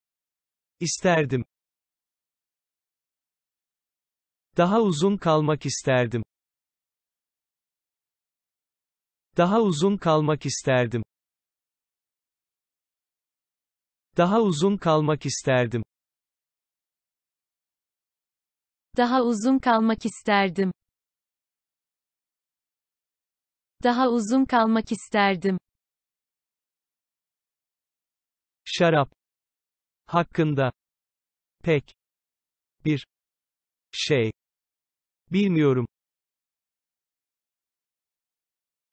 isterdim. Daha uzun kalmak isterdim. Daha uzun kalmak isterdim. Daha uzun kalmak isterdim. Daha uzun kalmak isterdim. Daha uzun kalmak isterdim. Şarap. Hakkında. Pek. Bir. Şey. Bilmiyorum.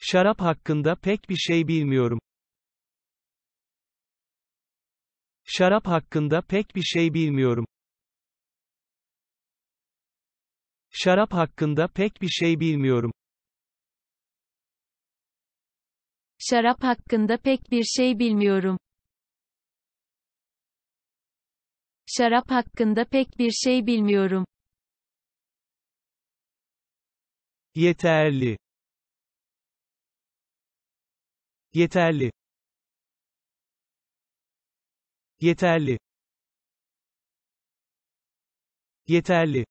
Şarap hakkında pek bir şey bilmiyorum. Şarap hakkında pek bir şey bilmiyorum. Şarap hakkında pek bir şey bilmiyorum. Şarap hakkında pek bir şey bilmiyorum. Şarap hakkında pek bir şey bilmiyorum. Yeterli. yeterli yeterli yeterli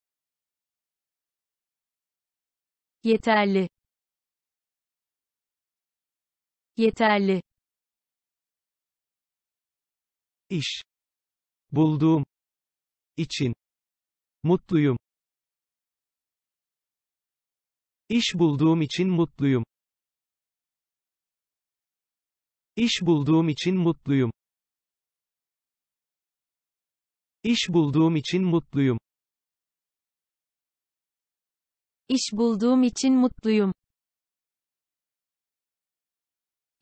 yeterli yeterli iş bulduğum için mutluyum iş bulduğum için mutluyum İş bulduğum için mutluyum. İş bulduğum için mutluyum. İş bulduğum için mutluyum.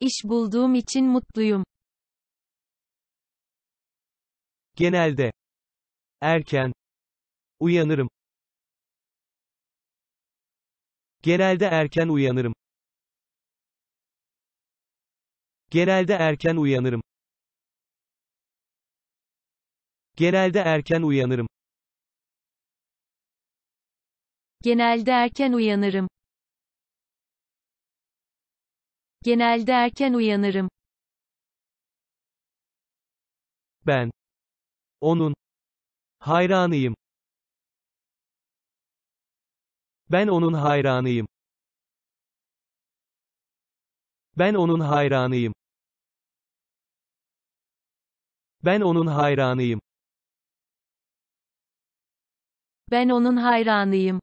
İş bulduğum için mutluyum. Genelde. Erken. Uyanırım. Genelde erken uyanırım. Genelde erken uyanırım. Genelde erken uyanırım. Genelde erken uyanırım. Genelde erken uyanırım. Ben onun hayranıyım. Ben onun hayranıyım. Ben onun hayranıyım. Ben onun hayranıyım. Ben onun hayranıyım.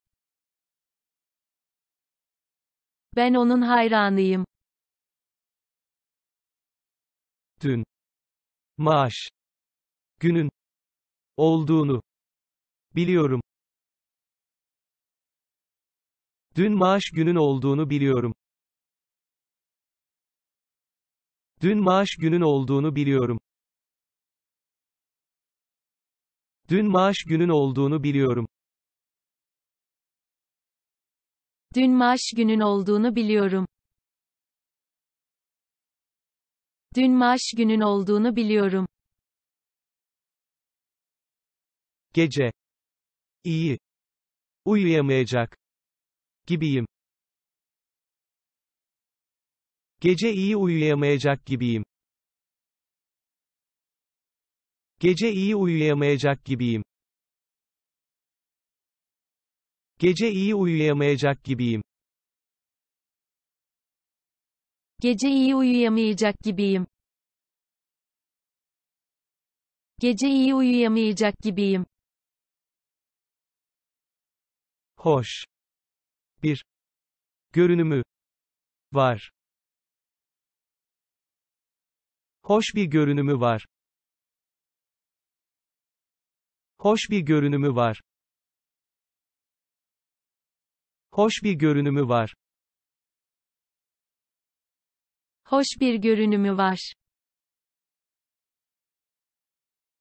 Ben onun hayranıyım. Dün. Maaş. Günün. Olduğunu. Biliyorum. Dün maaş günün olduğunu biliyorum. Dün maaş günün olduğunu biliyorum. Dün maaş günün olduğunu biliyorum. Dün maaş günün olduğunu biliyorum. Dün maaş günün olduğunu biliyorum. Gece. İyi. Uyuyamayacak. Gibiyim. Gece iyi uyuyamayacak gibiyim. Gece iyi uyuyamayacak gibiyim. Gece iyi uyuyamayacak gibiyim. Gece iyi uyuyamayacak gibiyim. Gece iyi uyuyamayacak gibiyim. Hoş. Bir. Görünümü. Var. Hoş bir görünümü var. Hoş bir görünümü var. Hoş bir görünümü var. Hoş bir görünümü var.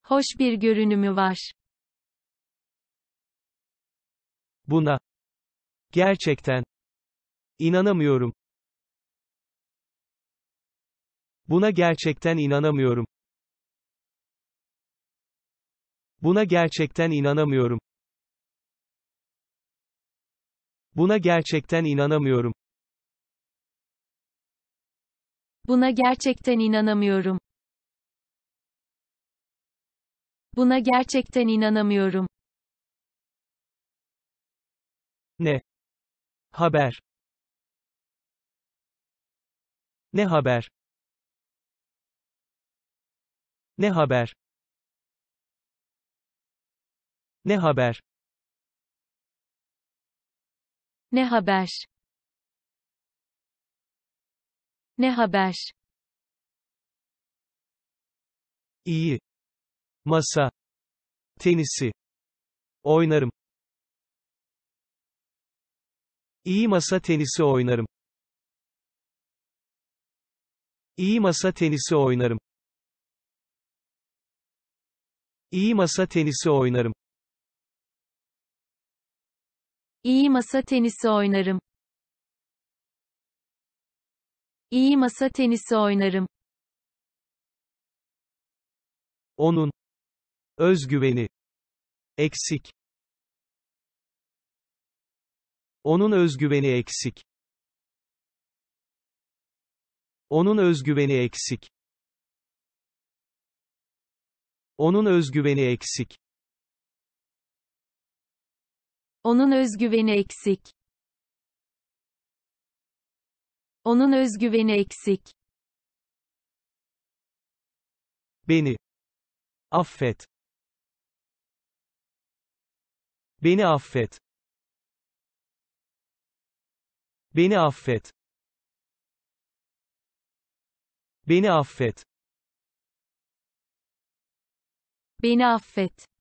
Hoş bir görünümü var. Buna gerçekten inanamıyorum. Buna gerçekten inanamıyorum. Buna gerçekten inanamıyorum. Buna gerçekten inanamıyorum. Buna gerçekten inanamıyorum. Buna gerçekten inanamıyorum. Ne? Haber. Ne haber? Ne haber? Ne haber? Ne haber? Ne haber? İyi. Masa. Tenisi. Oynarım. İyi masa tenisi oynarım. İyi masa tenisi oynarım. İyi masa tenisi oynarım. İyi masa tenisi oynarım. İyi masa tenisi oynarım. Onun özgüveni eksik. Onun özgüveni eksik. Onun özgüveni eksik. Onun özgüveni eksik. Onun özgüveni eksik. Onun özgüveni eksik. Beni. Affet. Beni affet. Beni affet. Beni affet. Beni affet.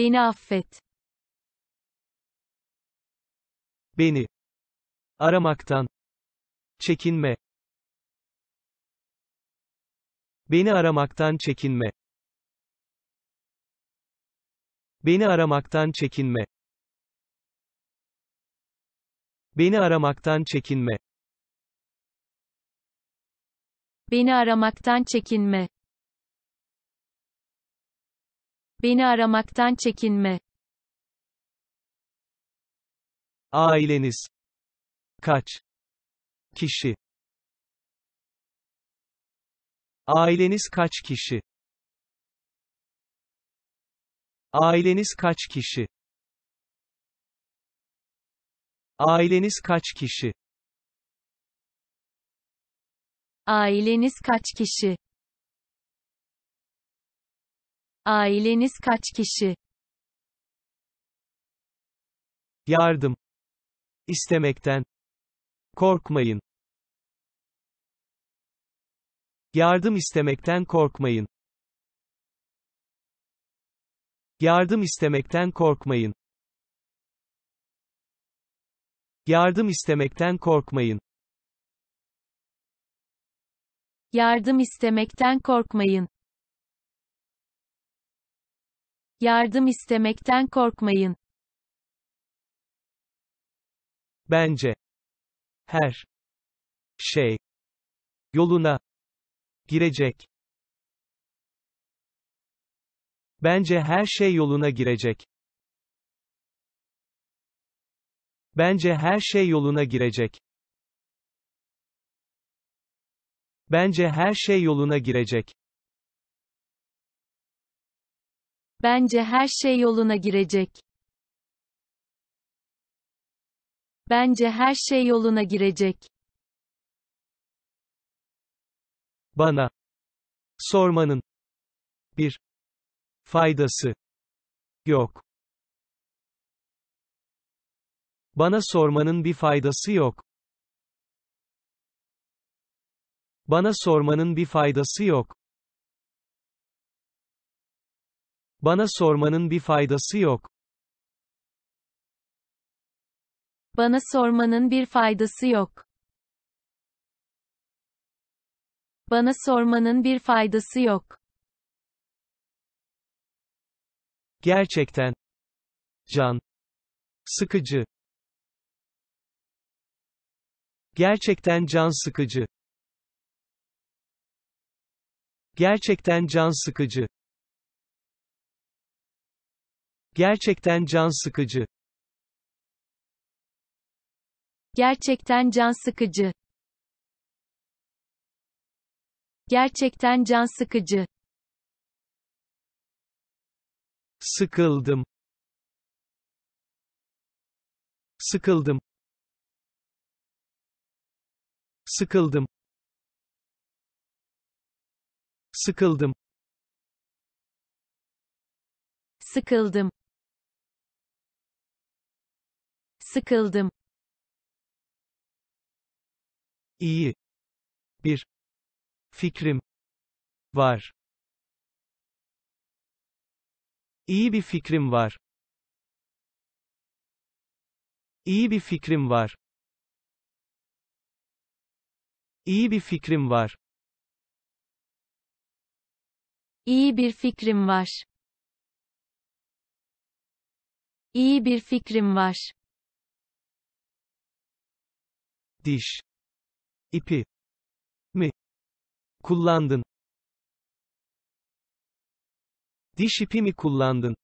Beni affet. Beni aramaktan çekinme. Beni aramaktan çekinme. Beni aramaktan çekinme. Beni aramaktan çekinme. Beni aramaktan çekinme. Beni aramaktan çekinme. Aileniz. Kaç kişi? Aileniz kaç kişi? Aileniz kaç kişi? Aileniz kaç kişi? Aileniz kaç kişi? Aileniz kaç kişi? Yardım. istemekten Korkmayın. Yardım istemekten korkmayın. Yardım istemekten korkmayın. Yardım istemekten korkmayın. Yardım istemekten korkmayın. Yardım istemekten korkmayın. Bence her şey yoluna girecek. Bence her şey yoluna girecek. Bence her şey yoluna girecek. Bence her şey yoluna girecek. Bence her şey yoluna girecek. Bence her şey yoluna girecek. Bana sormanın bir faydası yok. Bana sormanın bir faydası yok. Bana sormanın bir faydası yok. Bana sormanın bir faydası yok. Bana sormanın bir faydası yok. Bana sormanın bir faydası yok. Gerçekten. Can. Sıkıcı. Gerçekten can sıkıcı. Gerçekten can sıkıcı. Gerçekten can sıkıcı. Gerçekten can sıkıcı. Gerçekten can sıkıcı. Sıkıldım. Sıkıldım. Sıkıldım. Sıkıldım. Sıkıldım. Sıkıldım. İyi. Bir. Fikrim. Var. İyi bir fikrim var. İyi bir fikrim var. İyi bir fikrim var. İyi bir fikrim var. İyi bir fikrim var diş ipi mi kullandın? Diş ipi mi kullandın?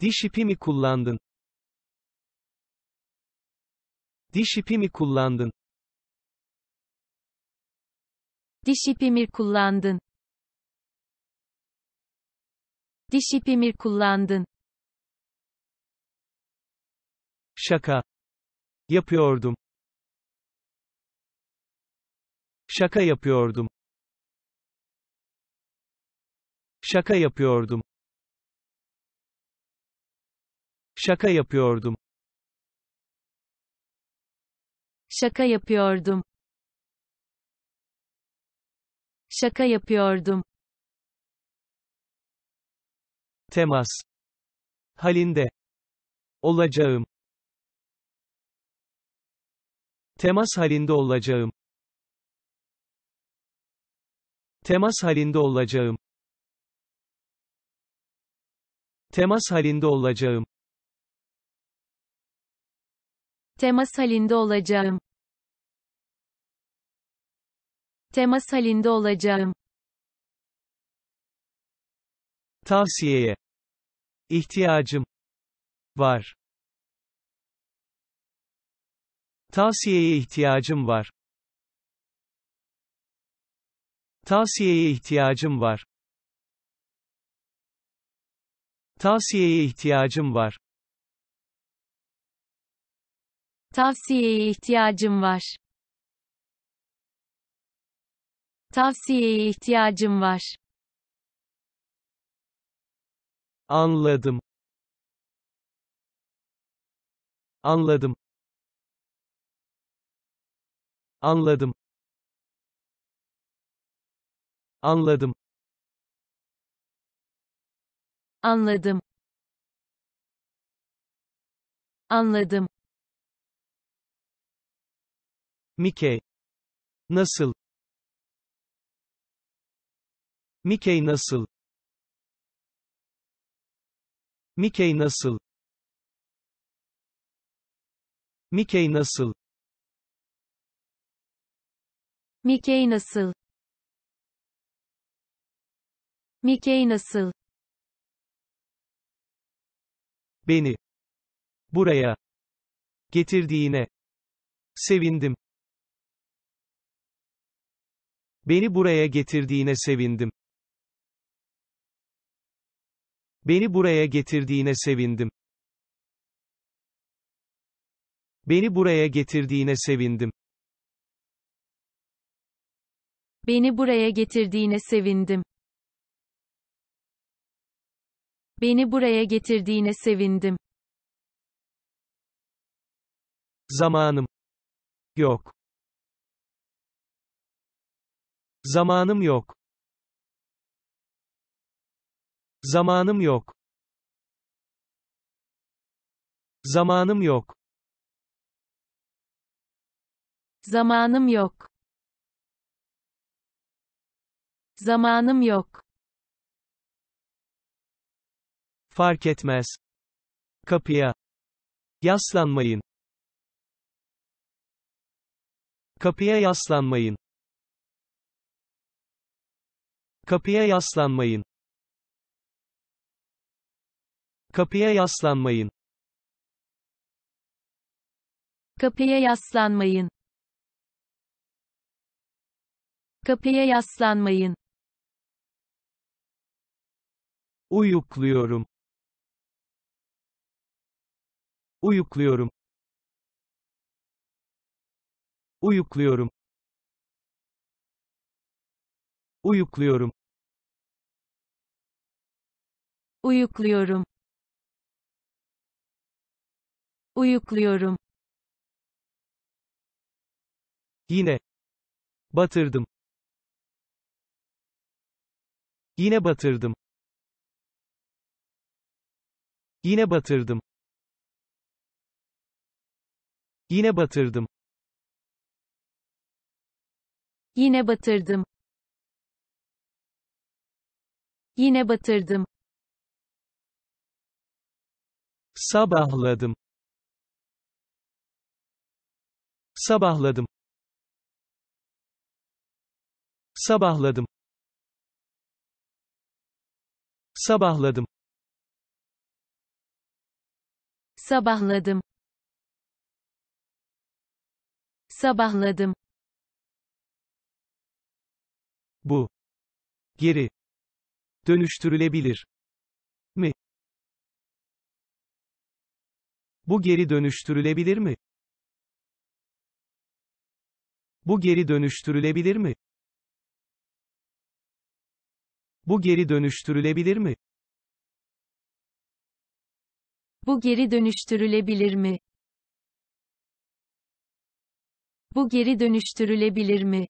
Diş ipi mi kullandın? Diş ipi mi kullandın? Diş ipi mi kullandın? Diş ipi mi kullandın? Şaka Yapıyordum. Şaka yapıyordum. Şaka yapıyordum. Şaka yapıyordum. Şaka yapıyordum. Şaka yapıyordum. Temas. Halinde. Olacağım. Temas halinde olacağım. Temas halinde olacağım. Temas halinde olacağım. Temas halinde olacağım. Temas halinde olacağım. Tavsiyeye ihtiyacım var. Tavsiyeye ihtiyacım var. Tavsiyeye ihtiyacım var. Tavsiyeye ihtiyacım var. Tavsiyeye ihtiyacım var. Tavsiyeye ihtiyacım var. Anladım. Anladım. Anladım. Anladım. Anladım. Anladım. Mickey. Nasıl? Mickey nasıl? Mickey nasıl? Mickey nasıl? Mickey nasıl? Mickey nasıl? Beni buraya getirdiğine sevindim. Beni buraya getirdiğine sevindim. Beni buraya getirdiğine sevindim. Beni buraya getirdiğine sevindim. Beni buraya getirdiğine sevindim. Beni buraya getirdiğine sevindim. Zamanım yok. Zamanım yok. Zamanım yok. Zamanım yok. Zamanım yok. Zamanım yok. Fark etmez. Kapıya. Yaslanmayın. Kapıya yaslanmayın. Kapıya yaslanmayın. Kapıya yaslanmayın. Kapıya yaslanmayın. Kapıya yaslanmayın. Uyukluyorum. Uyukluyorum. Uyukluyorum. Uyukluyorum. Uyukluyorum. Uyukluyorum. Yine. Batırdım. Yine batırdım. Yine batırdım. Yine batırdım. Yine batırdım. Yine batırdım. Sabahladım. Sabahladım. Sabahladım. Sabahladım. Sabahladım. Sabahladım. Bu. Geri. Dönüştürülebilir. Mi? Bu geri dönüştürülebilir mi? Bu geri dönüştürülebilir mi? Bu geri dönüştürülebilir mi? Bu geri dönüştürülebilir mi? Bu geri dönüştürülebilir mi?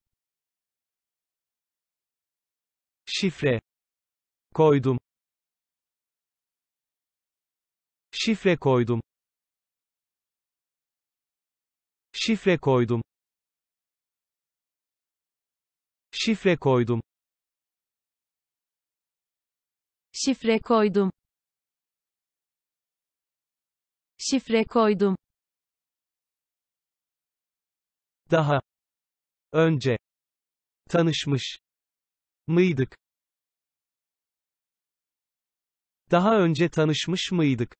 Şifre. Koydum. Şifre koydum. Şifre koydum. Şifre koydum. Şifre koydum. şifre koydum. Daha önce tanışmış mıydık? Daha önce tanışmış mıydık?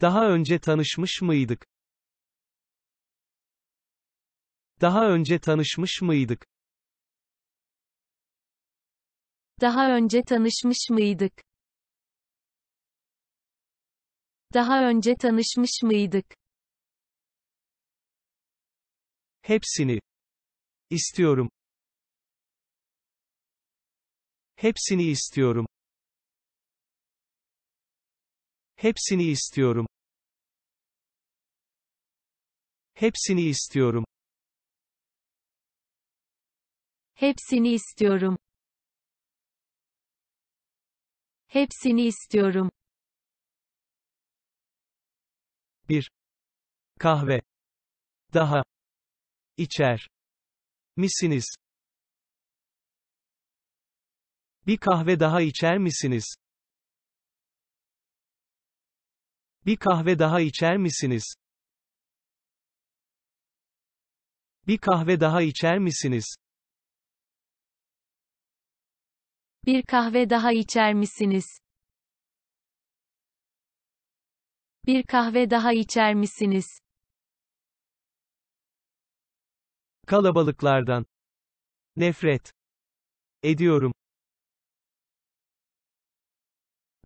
Daha önce tanışmış mıydık? Daha önce tanışmış mıydık? Daha önce tanışmış mıydık? Daha önce tanışmış mıydık? Hepsini. istiyorum. Hepsini istiyorum. Hepsini istiyorum. Hepsini istiyorum. Hepsini istiyorum. Hepsini istiyorum. Bir kahve daha içer misiniz? Bir kahve daha içer misiniz? Bir kahve daha içer misiniz? Bir kahve daha içer misiniz? Bir kahve daha içer misiniz? Bir kahve daha içer misiniz? Kalabalıklardan nefret ediyorum.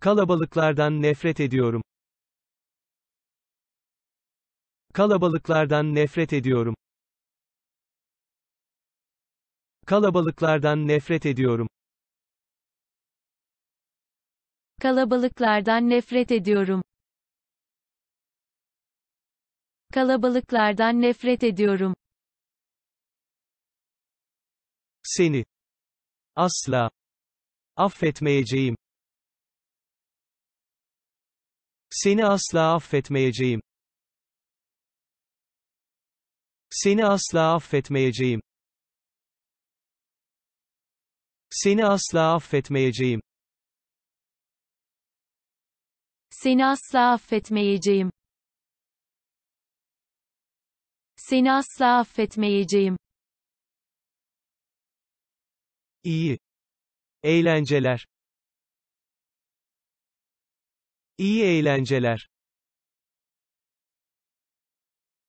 Kalabalıklardan nefret ediyorum. Kalabalıklardan nefret ediyorum. Kalabalıklardan nefret ediyorum. Kalabalıklardan nefret ediyorum. Kalabalıklardan nefret ediyorum. Seni asla affetmeyeceğim. Seni asla affetmeyeceğim. Seni asla affetmeyeceğim. Seni asla affetmeyeceğim. Seni asla affetmeyeceğim. Seni asla affetmeyeceğim. İyi. Eğlenceler. İyi eğlenceler.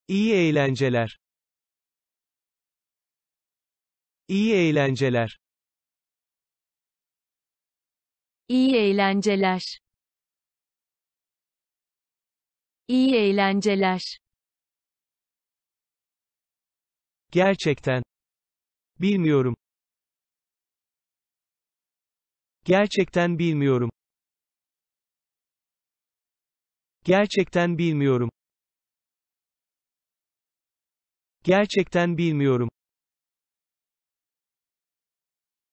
İyi eğlenceler. İyi eğlenceler. İyi eğlenceler. İyi eğlenceler. Gerçekten. Bilmiyorum. Gerçekten bilmiyorum. Gerçekten bilmiyorum. Gerçekten bilmiyorum.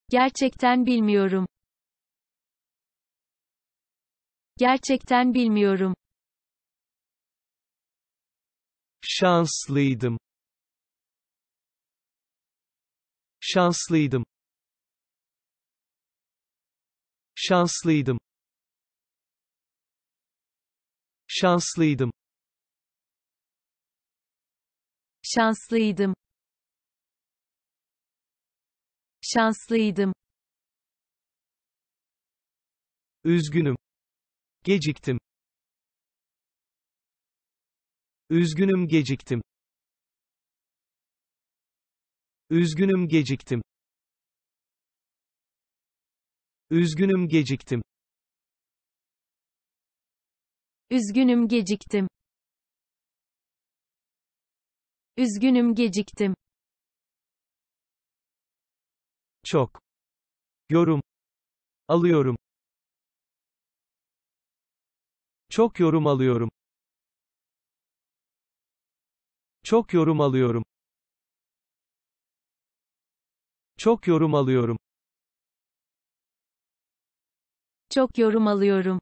Gerçekten bilmiyorum. Gerçekten bilmiyorum. Şanslıydım. Şanslıydım. Şanslıydım. Şanslıydım. Şanslıydım. Şanslıydım. Üzgünüm. Geciktim. Üzgünüm geciktim. Üzgünüm geciktim. Üzgünüm geciktim. Üzgünüm geciktim. Üzgünüm geciktim. Çok. Yorum. Alıyorum. Çok yorum alıyorum. Çok yorum alıyorum. Çok yorum alıyorum. Çok yorum alıyorum.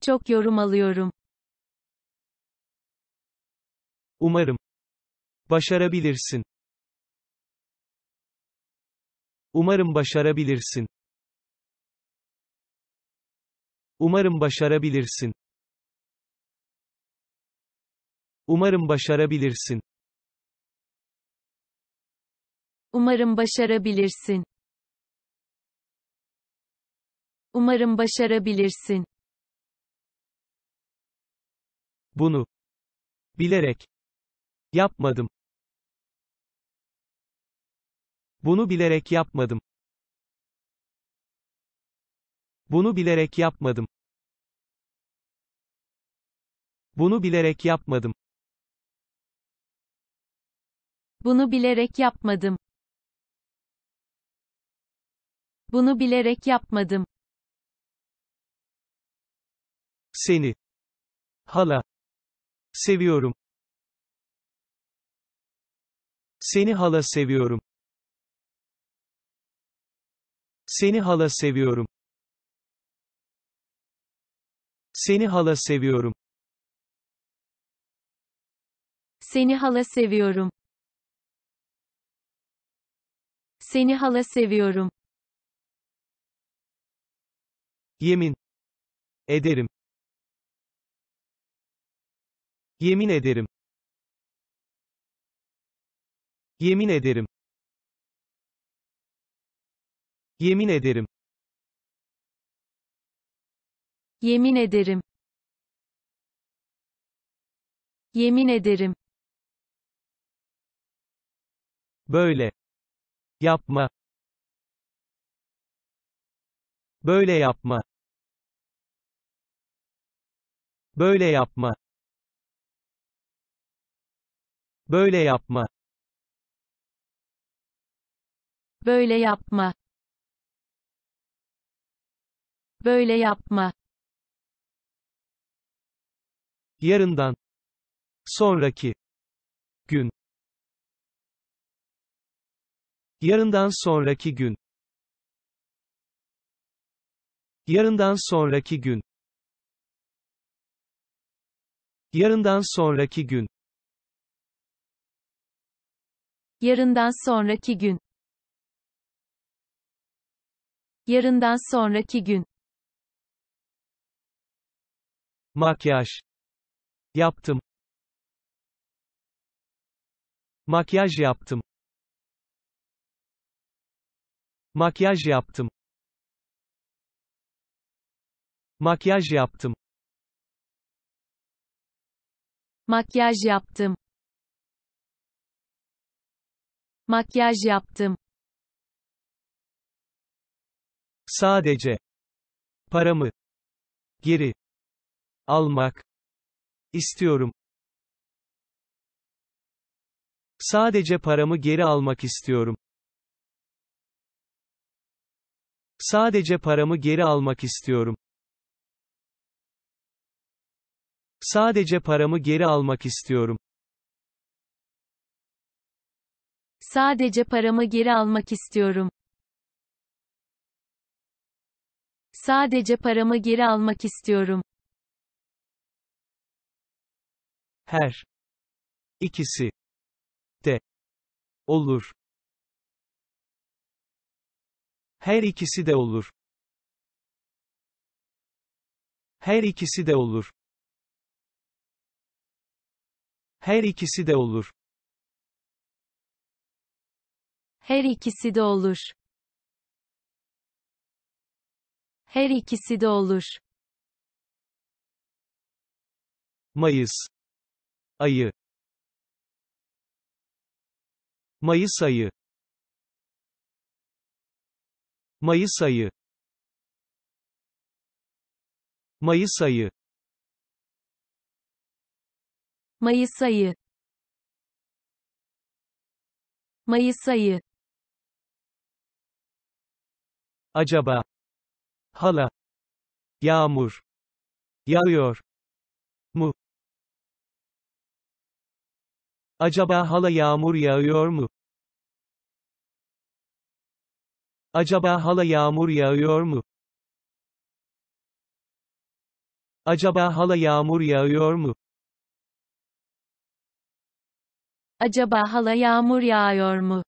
Çok yorum alıyorum. Umarım. Başarabilirsin. Umarım başarabilirsin. Umarım başarabilirsin. Umarım başarabilirsin. Umarım başarabilirsin. Umarım başarabilirsin. Bunu bilerek yapmadım. Bunu bilerek yapmadım. Bunu bilerek yapmadım. Bunu bilerek yapmadım. Bunu bilerek yapmadım. Bunu bilerek yapmadım. Seni. Hala. Seviyorum. Seni hala seviyorum. Seni hala seviyorum. Seni hala seviyorum. Seni hala seviyorum. Seni hala seviyorum. Yemin ederim. Yemin ederim. Yemin ederim. Yemin ederim. Yemin ederim. Yemin ederim. Böyle. Yapma. Böyle yapma. Böyle yapma. Böyle yapma. Böyle yapma. Böyle yapma. Yarından. Sonraki. Gün. Yarından sonraki gün. Yarından sonraki gün. Yarından sonraki gün. Yarından sonraki gün. Yarından sonraki gün. Makyaj. Yaptım. Makyaj yaptım. Makyaj yaptım. Makyaj yaptım. Makyaj yaptım. Makyaj yaptım. Sadece paramı geri almak istiyorum. Sadece paramı geri almak istiyorum. Sadece paramı geri almak istiyorum. Sadece paramı geri almak istiyorum. Sadece paramı geri almak istiyorum. Sadece paramı geri almak istiyorum. Her ikisi de olur. Her ikisi de olur. Her ikisi de olur. Her ikisi de olur. Her ikisi de olur. Her ikisi de olur. Mayıs ayı Mayıs ayı Mayıs ayı Mayıs ayı Mayıs ayı Mayıs ayı Acaba hala yağmur yağıyor mu? Acaba hala yağmur yağıyor mu? Acaba hala yağmur yağıyor mu? Acaba hala yağmur yağıyor mu? Acaba hala yağmur yağıyor mu?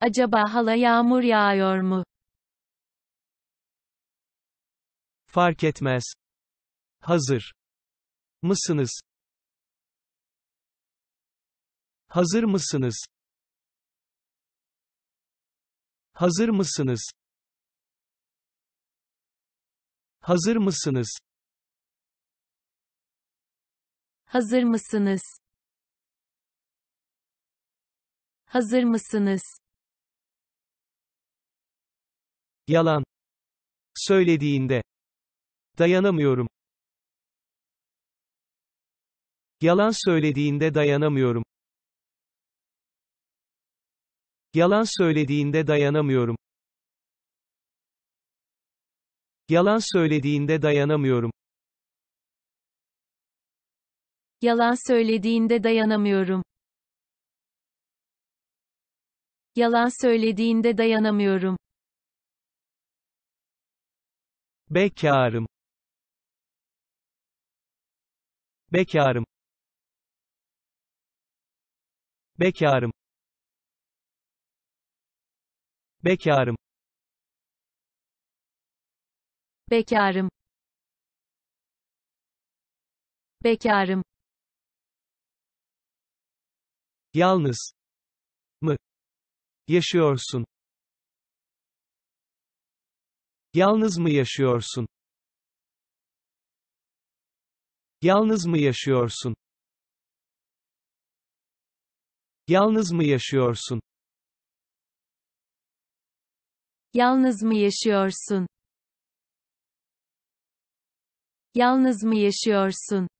Acaba hala yağmur yağıyor mu? Fark etmez. Hazır mısınız? Hazır mısınız? Hazır mısınız? Hazır mısınız? Hazır mısınız? Hazır mısınız? Yalan. Söylediğinde. Dayanamıyorum. Yalan söylediğinde dayanamıyorum. Yalan söylediğinde dayanamıyorum. Yalan söylediğinde dayanamıyorum. Yalan söylediğinde dayanamıyorum. Yalan söylediğinde dayanamıyorum. Bekarım. Bekarım. Bekarım. Bekarım. Bekarım. Bekarım. Yalnız mı yaşıyorsun? Yalnız mı yaşıyorsun? Yalnız mı yaşıyorsun? Yalnız mı yaşıyorsun? Yalnız mı yaşıyorsun? Yalnız mı yaşıyorsun?